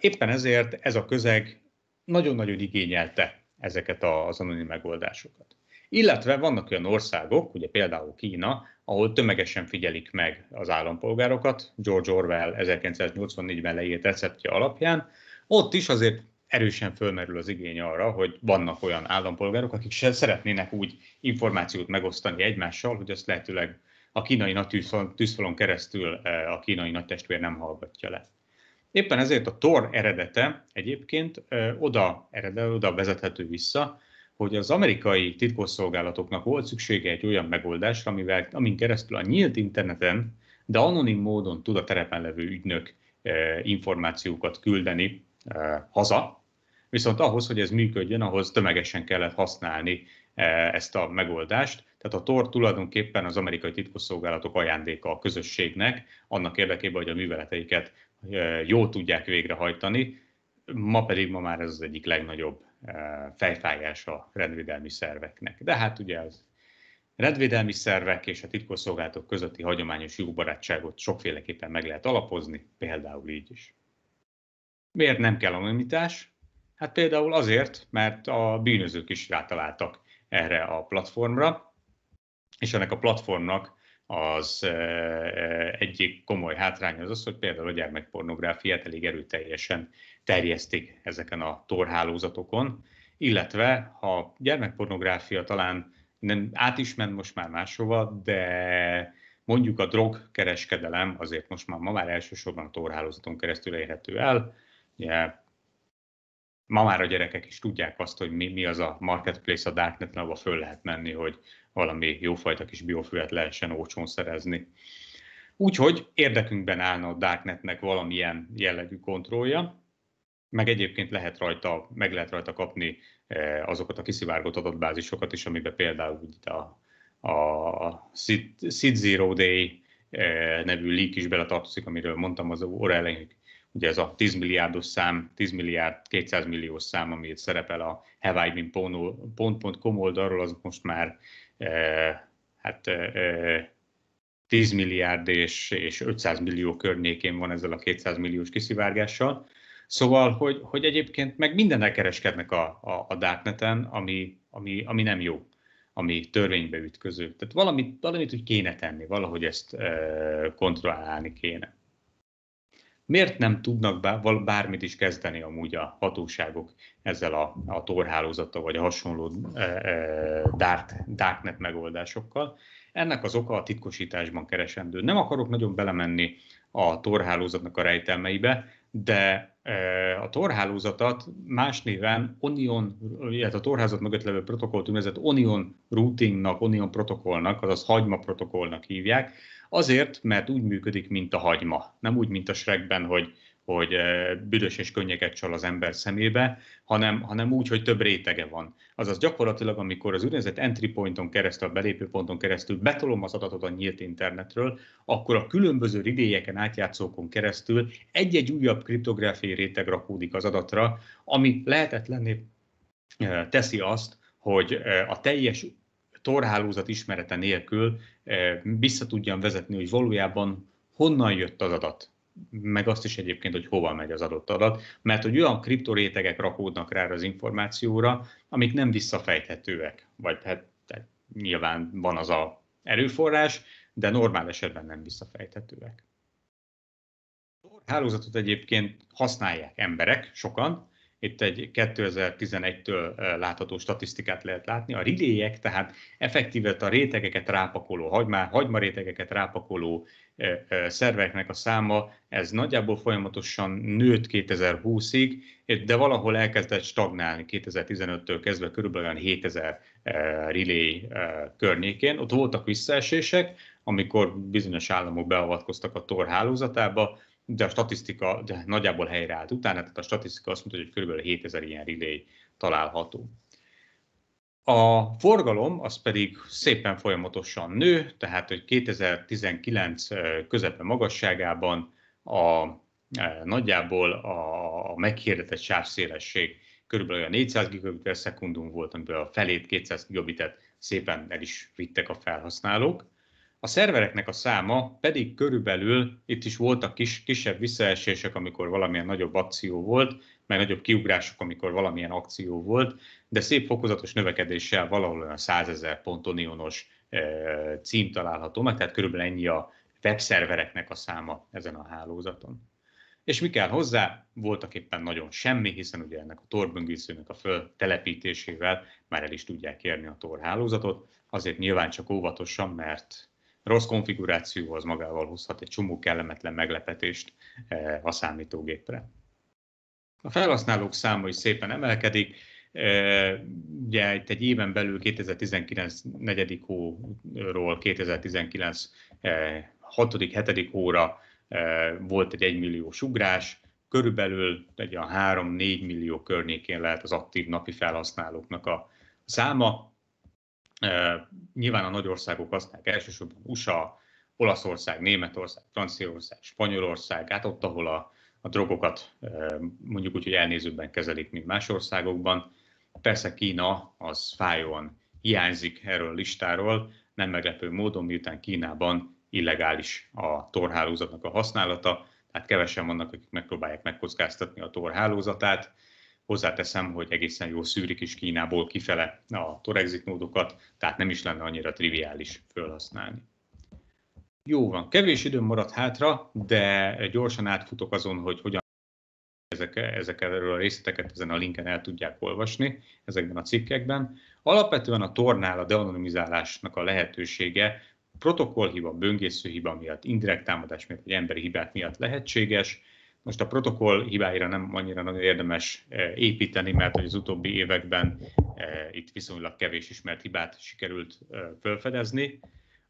Éppen ezért ez a közeg nagyon-nagyon igényelte ezeket az anonim megoldásokat. Illetve vannak olyan országok, ugye például Kína, ahol tömegesen figyelik meg az állampolgárokat, George Orwell 1984-ben leírt receptje alapján, ott is azért erősen fölmerül az igény arra, hogy vannak olyan állampolgárok, akik se szeretnének úgy információt megosztani egymással, hogy azt lehetőleg a kínai nagy tűzfalon keresztül a kínai nagy testvér nem hallgatja le. Éppen ezért a tor eredete egyébként oda erede, oda vezethető vissza, hogy az amerikai titkosszolgálatoknak volt szüksége egy olyan megoldásra, amivel, amin keresztül a nyílt interneten, de anonim módon tud a terepen levő ügynök információkat küldeni haza, viszont ahhoz, hogy ez működjön, ahhoz tömegesen kellett használni ezt a megoldást. Tehát a TOR tulajdonképpen az amerikai titkosszolgálatok ajándéka a közösségnek, annak érdekében, hogy a műveleteiket jó tudják végrehajtani, ma pedig ma már ez az egyik legnagyobb fejfájás a rendvédelmi szerveknek. De hát ugye az rendvédelmi szervek és a titkosszolgálatok közötti hagyományos barátságot sokféleképpen meg lehet alapozni, például így is. Miért nem kell anonimitás? Hát például azért, mert a bűnözők is rátaláltak erre a platformra, és ennek a platformnak az egyik komoly hátrány az az, hogy például a gyermekpornográfiát elég erőteljesen terjesztik ezeken a torhálózatokon, illetve ha gyermekpornográfia talán nem átisment most már máshova, de mondjuk a drogkereskedelem azért most már ma már elsősorban a torhálózaton keresztül érhető el. Ugye, ma már a gyerekek is tudják azt, hogy mi, mi az a marketplace a darknet, ahova föl lehet menni, hogy valami jófajta kis biofövet lehessen olcsón szerezni. Úgyhogy érdekünkben állna a Darknetnek valamilyen jellegű kontrollja, meg egyébként lehet rajta, meg lehet rajta kapni azokat a kiszivárgott adatbázisokat is, amiben például a, a Seed Zero Day nevű leak is beletartozik, amiről mondtam az óra elején, ugye ez a 10 milliárdos szám, 10 milliárd 200 milliós szám, ami itt szerepel a haveidmin.com oldalról, az most már hát 10 milliárd és, és 500 millió környékén van ezzel a 200 milliós kiszivárgással. Szóval, hogy, hogy egyébként meg mindennel kereskednek a, a, a darkneten, ami, ami, ami nem jó, ami törvénybe ütköző. Tehát valamit, valamit úgy kéne tenni, valahogy ezt e, kontrollálni kéne. Miért nem tudnak bármit is kezdeni amúgy a hatóságok ezzel a, a torhálózattal, vagy a hasonló e, e, dark, darknet megoldásokkal? Ennek az oka a titkosításban keresendő. Nem akarok nagyon belemenni a torhálózatnak a rejtelmeibe, de a torhálózatat más néven Onion, illetve a torházat mögött levő protokollt Onion routingnak, Onion protokollnak, azaz hagyma protokollnak hívják, Azért, mert úgy működik, mint a hagyma. Nem úgy, mint a sregben, hogy, hogy eh, büdös és könnyeket csal az ember szemébe, hanem, hanem úgy, hogy több rétege van. Azaz gyakorlatilag, amikor az úgynevezett entry pointon keresztül, a belépő ponton keresztül betolom az adatot a nyílt internetről, akkor a különböző ridélyeken, átjátszókon keresztül egy-egy újabb kriptográfiai réteg rakódik az adatra, ami lehetetlenné eh, teszi azt, hogy eh, a teljes torhálózat ismerete nélkül eh, vissza tudjam vezetni, hogy valójában honnan jött az adat, meg azt is egyébként, hogy hova megy az adott adat, mert hogy olyan kriptorétegek rakódnak rá az információra, amik nem visszafejthetőek, vagy hát, tehát nyilván van az a erőforrás, de normál esetben nem visszafejthetőek. A hálózatot egyébként használják emberek, sokan, itt egy 2011-től látható statisztikát lehet látni. A riléjek, tehát effektíve a rétegeket rápakoló, hagymá, rétegeket rápakoló szerveknek a száma, ez nagyjából folyamatosan nőtt 2020-ig, de valahol elkezdett stagnálni 2015-től kezdve körülbelül 7000 relay környékén. Ott voltak visszaesések, amikor bizonyos államok beavatkoztak a TOR hálózatába, de a statisztika de nagyjából helyreállt utána, tehát a statisztika azt mutatja, hogy kb. 7000 ilyen relay található. A forgalom az pedig szépen folyamatosan nő, tehát hogy 2019 közepe magasságában a, nagyjából a meghirdetett sávszélesség körülbelül olyan 400 gigabit per szekundum volt, amiből a felét 200 gigabitet szépen el is vittek a felhasználók. A szervereknek a száma pedig körülbelül, itt is voltak kis, kisebb visszaesések, amikor valamilyen nagyobb akció volt, meg nagyobb kiugrások, amikor valamilyen akció volt, de szép fokozatos növekedéssel valahol olyan 100 ezer pontonionos eh, cím található meg, tehát körülbelül ennyi a webszervereknek a száma ezen a hálózaton. És mi kell hozzá? Voltak éppen nagyon semmi, hiszen ugye ennek a torböngészőnek a föltelepítésével már el is tudják érni a torhálózatot, azért nyilván csak óvatosan, mert rossz konfigurációhoz magával hozhat egy csomó kellemetlen meglepetést eh, a számítógépre. A felhasználók száma is szépen emelkedik, eh, ugye itt egy éven belül 2019 negyedik óról 2019 eh, hatodik, hetedik óra volt egy egymilliós millió ugrás, körülbelül egy a 3-4 millió környékén lehet az aktív napi felhasználóknak a száma, Nyilván a nagy országok használják elsősorban USA, Olaszország, Németország, Franciaország, Spanyolország, hát ott, ahol a, a drogokat mondjuk úgy, hogy elnézőbben kezelik, mint más országokban. Persze Kína az fájóan hiányzik erről a listáról, nem meglepő módon, miután Kínában illegális a torhálózatnak a használata, tehát kevesen vannak, akik megpróbálják megkockáztatni a torhálózatát. Hozzáteszem, hogy egészen jó szűrik is Kínából kifele a torexit nódokat, tehát nem is lenne annyira triviális felhasználni. Jó van, kevés időm maradt hátra, de gyorsan átfutok azon, hogy hogyan ezek, ezek erről a részleteket ezen a linken el tudják olvasni ezekben a cikkekben. Alapvetően a tornál a deanonimizálásnak a lehetősége protokollhiba, böngészőhiba miatt, indirekt támadás miatt, vagy emberi hibát miatt lehetséges, most a protokoll hibáira nem annyira nagyon érdemes eh, építeni, mert az utóbbi években eh, itt viszonylag kevés ismert hibát sikerült eh, felfedezni.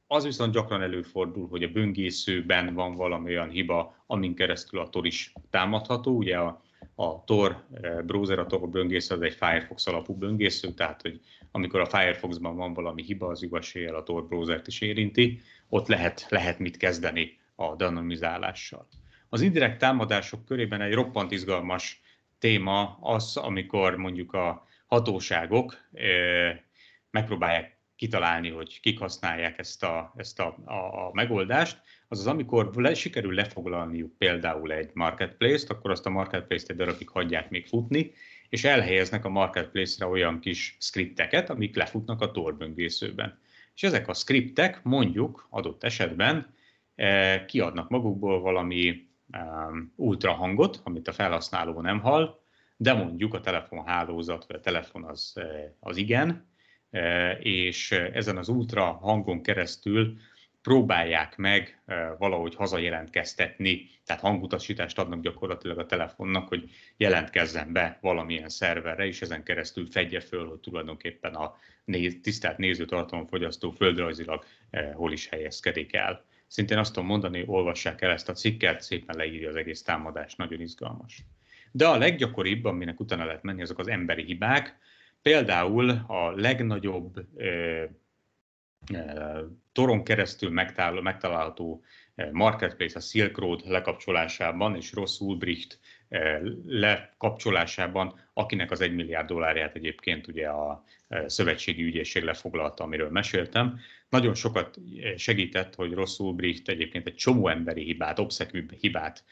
Az viszont gyakran előfordul, hogy a böngészőben van valami olyan hiba, amin keresztül a Tor is támadható. Ugye a, a Tor browser, a Tor böngésző az egy Firefox alapú böngésző, tehát hogy amikor a Firefoxban van valami hiba, az igazséggel a Tor browsert is érinti, ott lehet, lehet mit kezdeni a denomizálással. Az indirekt támadások körében egy roppant izgalmas téma az, amikor mondjuk a hatóságok megpróbálják kitalálni, hogy kik használják ezt a, ezt a, a, a megoldást, azaz amikor le, sikerül lefoglalniuk például egy marketplace-t, akkor azt a marketplace-t egy darabig hagyják még futni, és elhelyeznek a marketplace-re olyan kis skripteket, amik lefutnak a torböngészőben. És ezek a skriptek mondjuk adott esetben eh, kiadnak magukból valami Um, ultrahangot, amit a felhasználó nem hall, de mondjuk a telefonhálózat vagy a telefon az, eh, az igen, eh, és ezen az ultra hangon keresztül próbálják meg eh, valahogy hazajelentkeztetni, tehát hangutasítást adnak gyakorlatilag a telefonnak, hogy jelentkezzen be valamilyen szerverre, és ezen keresztül fedje föl, hogy tulajdonképpen a néz, tisztelt nézőtartalomfogyasztó földrajzilag hol is helyezkedik el szintén azt tudom mondani, olvassák el ezt a cikket, szépen leírja az egész támadást, nagyon izgalmas. De a leggyakoribb, aminek utána lehet menni, azok az emberi hibák. Például a legnagyobb e, e, toron keresztül megtalálható marketplace, a Silk Road lekapcsolásában, és Ross Ulbricht Eh, lekapcsolásában, akinek az egy milliárd dollárját egyébként ugye a eh, szövetségi ügyészség lefoglalta, amiről meséltem. Nagyon sokat eh, segített, hogy Ross Ulbricht egyébként egy csomó emberi hibát, obszekű hibát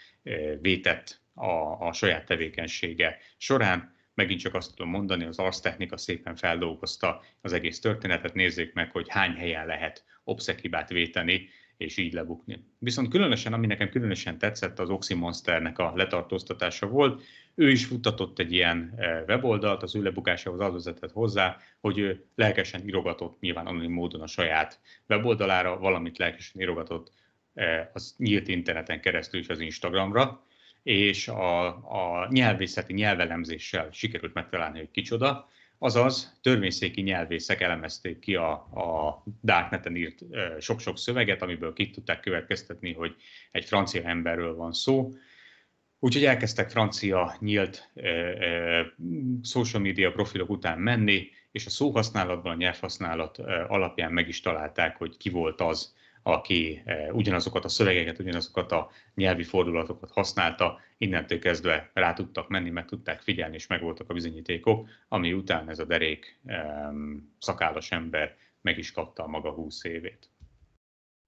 vétett a, a saját tevékenysége során. Megint csak azt tudom mondani, az arsztechnika szépen feldolgozta az egész történetet. Nézzék meg, hogy hány helyen lehet obszekhibát véteni, és így lebukni. Viszont különösen, ami nekem különösen tetszett, az Oxy Monsternek a letartóztatása volt. Ő is futtatott egy ilyen e, weboldalt, az ő lebukásához az vezetett hozzá, hogy ő lelkesen irogatott nyilván anonim módon a saját weboldalára, valamit lelkesen irogatott e, az nyílt interneten keresztül is az Instagramra, és a, a nyelvészeti nyelvelemzéssel sikerült megtalálni, hogy kicsoda, azaz törvényszéki nyelvészek elemezték ki a, a Darkneten írt sok-sok szöveget, amiből ki tudták következtetni, hogy egy francia emberről van szó. Úgyhogy elkezdtek francia nyílt social media profilok után menni, és a szóhasználatban, a nyelvhasználat alapján meg is találták, hogy ki volt az, aki eh, ugyanazokat a szövegeket, ugyanazokat a nyelvi fordulatokat használta, innentől kezdve rá tudtak menni, meg tudták figyelni, és megvoltak a bizonyítékok, ami után ez a derék szakállas ember meg is kapta a maga 20 évét.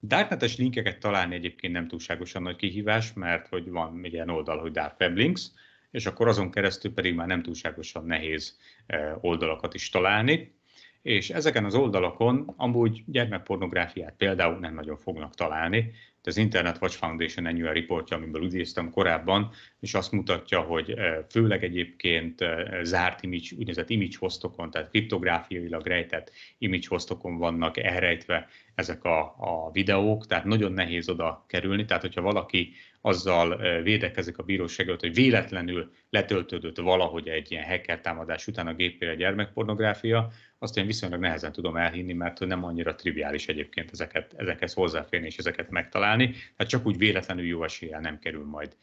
Darknetes linkeket találni egyébként nem túlságosan nagy kihívás, mert hogy van egy ilyen oldal, hogy Dark Web Links, és akkor azon keresztül pedig már nem túlságosan nehéz eh, oldalakat is találni és ezeken az oldalakon amúgy gyermekpornográfiát például nem nagyon fognak találni. De az Internet Watch Foundation a reportja, amiből idéztem korábban, és azt mutatja, hogy eh, főleg egyébként eh, zárt image, úgynevezett image hostokon, tehát kriptográfiailag rejtett image hostokon vannak elrejtve ezek a, a videók, tehát nagyon nehéz oda kerülni, tehát hogyha valaki azzal védekezik a bíróság előtt, hogy véletlenül letöltődött valahogy egy ilyen hacker támadás után a gépére gyermekpornográfia, azt én viszonylag nehezen tudom elhinni, mert nem annyira triviális egyébként ezeket, ezekhez hozzáférni és ezeket megtalálni. Tehát csak úgy véletlenül jó eséllyel nem kerül majd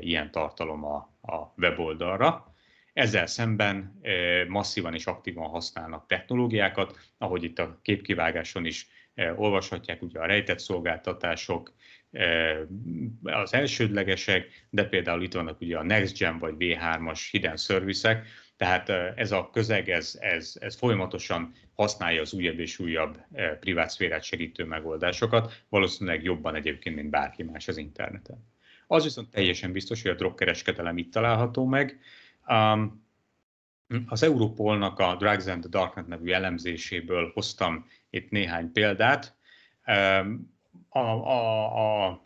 ilyen tartalom a, a weboldalra. Ezzel szemben masszívan és aktívan használnak technológiákat, ahogy itt a képkivágáson is olvashatják, ugye a rejtett szolgáltatások, Eh, az elsődlegesek, de például itt vannak ugye a Next Gen vagy V3-as hidden szervisek, tehát eh, ez a közeg, ez, ez, ez folyamatosan használja az újabb és újabb eh, privát szférát segítő megoldásokat, valószínűleg jobban egyébként, mint bárki más az interneten. Az viszont teljesen biztos, hogy a drogkereskedelem itt található meg. az Europolnak a Drugs and the Darknet nevű elemzéséből hoztam itt néhány példát a, a, a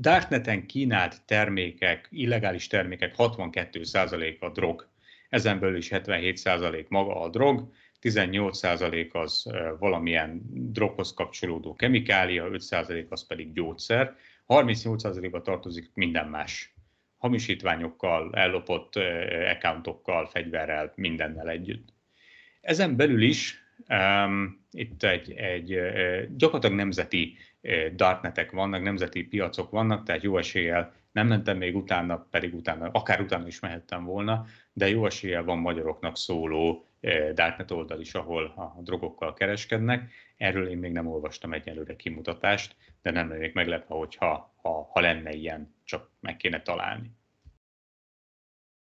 Darkneten kínált termékek, illegális termékek 62%-a drog. Ezen belül is 77% maga a drog, 18% az valamilyen droghoz kapcsolódó kemikália, 5% az pedig gyógyszer, 38%-ba tartozik minden más. Hamisítványokkal, ellopott accountokkal, fegyverrel, mindennel együtt. Ezen belül is Um, itt egy, egy gyakorlatilag nemzeti dartnetek vannak, nemzeti piacok vannak, tehát jó eséllyel nem mentem még utána, pedig utána, akár utána is mehettem volna, de jó eséllyel van magyaroknak szóló dartnet oldal is, ahol a drogokkal kereskednek. Erről én még nem olvastam egyelőre kimutatást, de nem lennék meglepve, hogyha ha, ha lenne ilyen, csak meg kéne találni.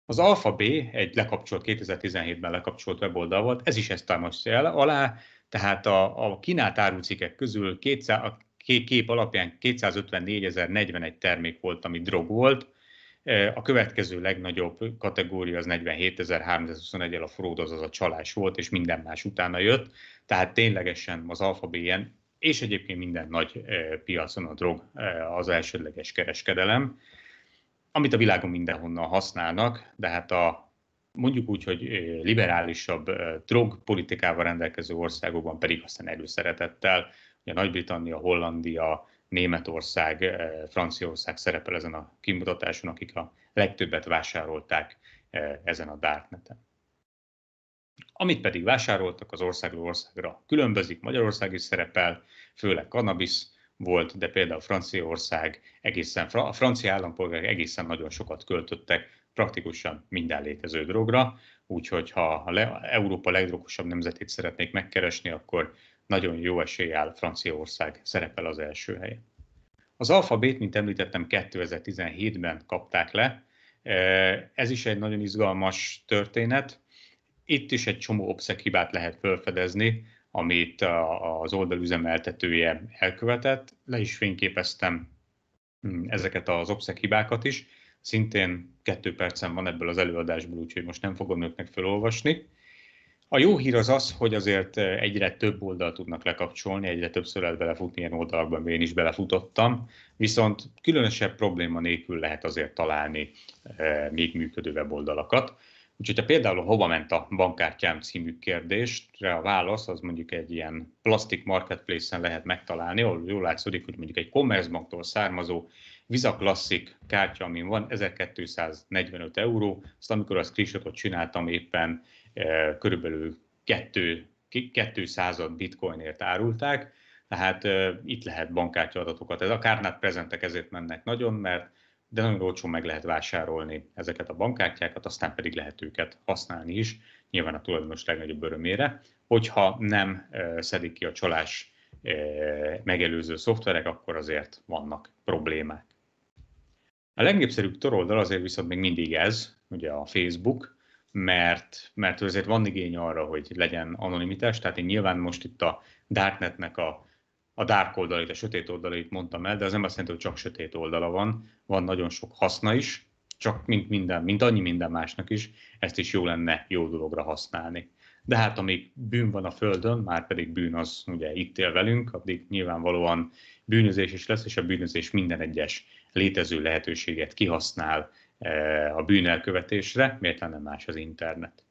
Az Alpha B egy lekapcsolt, 2017-ben lekapcsolt weboldal volt, ez is ezt támasztja el alá, tehát a, a kínált árucikek közül 200, a kép alapján 254.041 termék volt, ami drog volt, e, a következő legnagyobb kategória az 47.321-el a fraud, azaz a csalás volt, és minden más utána jött. Tehát ténylegesen az alfabéjen, és egyébként minden nagy e, piacon a drog e, az elsődleges kereskedelem amit a világon mindenhonnan használnak, de hát a mondjuk úgy, hogy liberálisabb drogpolitikával rendelkező országokban pedig aztán előszeretettel, ugye Nagy-Britannia, Hollandia, Németország, Franciaország szerepel ezen a kimutatáson, akik a legtöbbet vásárolták ezen a darkneten. Amit pedig vásároltak, az országról országra különbözik, Magyarország is szerepel, főleg kannabisz, volt, de például Franciaország egészen, a francia állampolgárok egészen nagyon sokat költöttek praktikusan minden létező drogra, úgyhogy ha le, Európa legdrogosabb nemzetét szeretnék megkeresni, akkor nagyon jó esély áll Franciaország szerepel az első helyen. Az alfabét, mint említettem, 2017-ben kapták le. E, ez is egy nagyon izgalmas történet. Itt is egy csomó obszek hibát lehet felfedezni amit az oldal üzemeltetője elkövetett. Le is fényképeztem hm, ezeket az obszek hibákat is. Szintén kettő percen van ebből az előadásból, úgyhogy most nem fogom őknek felolvasni. A jó hír az az, hogy azért egyre több oldal tudnak lekapcsolni, egyre többször lehet belefutni ilyen oldalakban, én is belefutottam, viszont különösebb probléma nélkül lehet azért találni eh, még működő weboldalakat. Úgyhogy ha például hova ment a bankkártyám című kérdésre a válasz, az mondjuk egy ilyen plastik marketplace-en lehet megtalálni, ahol jól látszódik, hogy mondjuk egy Commerzbanktól származó Visa Classic kártya, amin van, 1245 euró, azt amikor a screenshotot csináltam éppen e, körülbelül 2, 200 bitcoinért árulták, tehát e, itt lehet bankkártya adatokat. Ez a kárnát prezentek ezért mennek nagyon, mert de nagyon olcsó meg lehet vásárolni ezeket a bankkártyákat, aztán pedig lehet őket használni is, nyilván a tulajdonos legnagyobb örömére, hogyha nem szedik ki a csalás megelőző szoftverek, akkor azért vannak problémák. A legnépszerűbb toroldal azért viszont még mindig ez, ugye a Facebook, mert, mert azért van igény arra, hogy legyen anonimitás, tehát én nyilván most itt a Darknetnek a a dark oldalait, a sötét oldalait mondtam el, de az nem azt jelenti, hogy csak sötét oldala van, van nagyon sok haszna is, csak mint minden, mint annyi minden másnak is, ezt is jó lenne jó dologra használni. De hát amíg bűn van a Földön, már pedig bűn az ugye itt él velünk, addig nyilvánvalóan bűnözés is lesz, és a bűnözés minden egyes létező lehetőséget kihasznál eh, a bűnelkövetésre, miért lenne más az internet.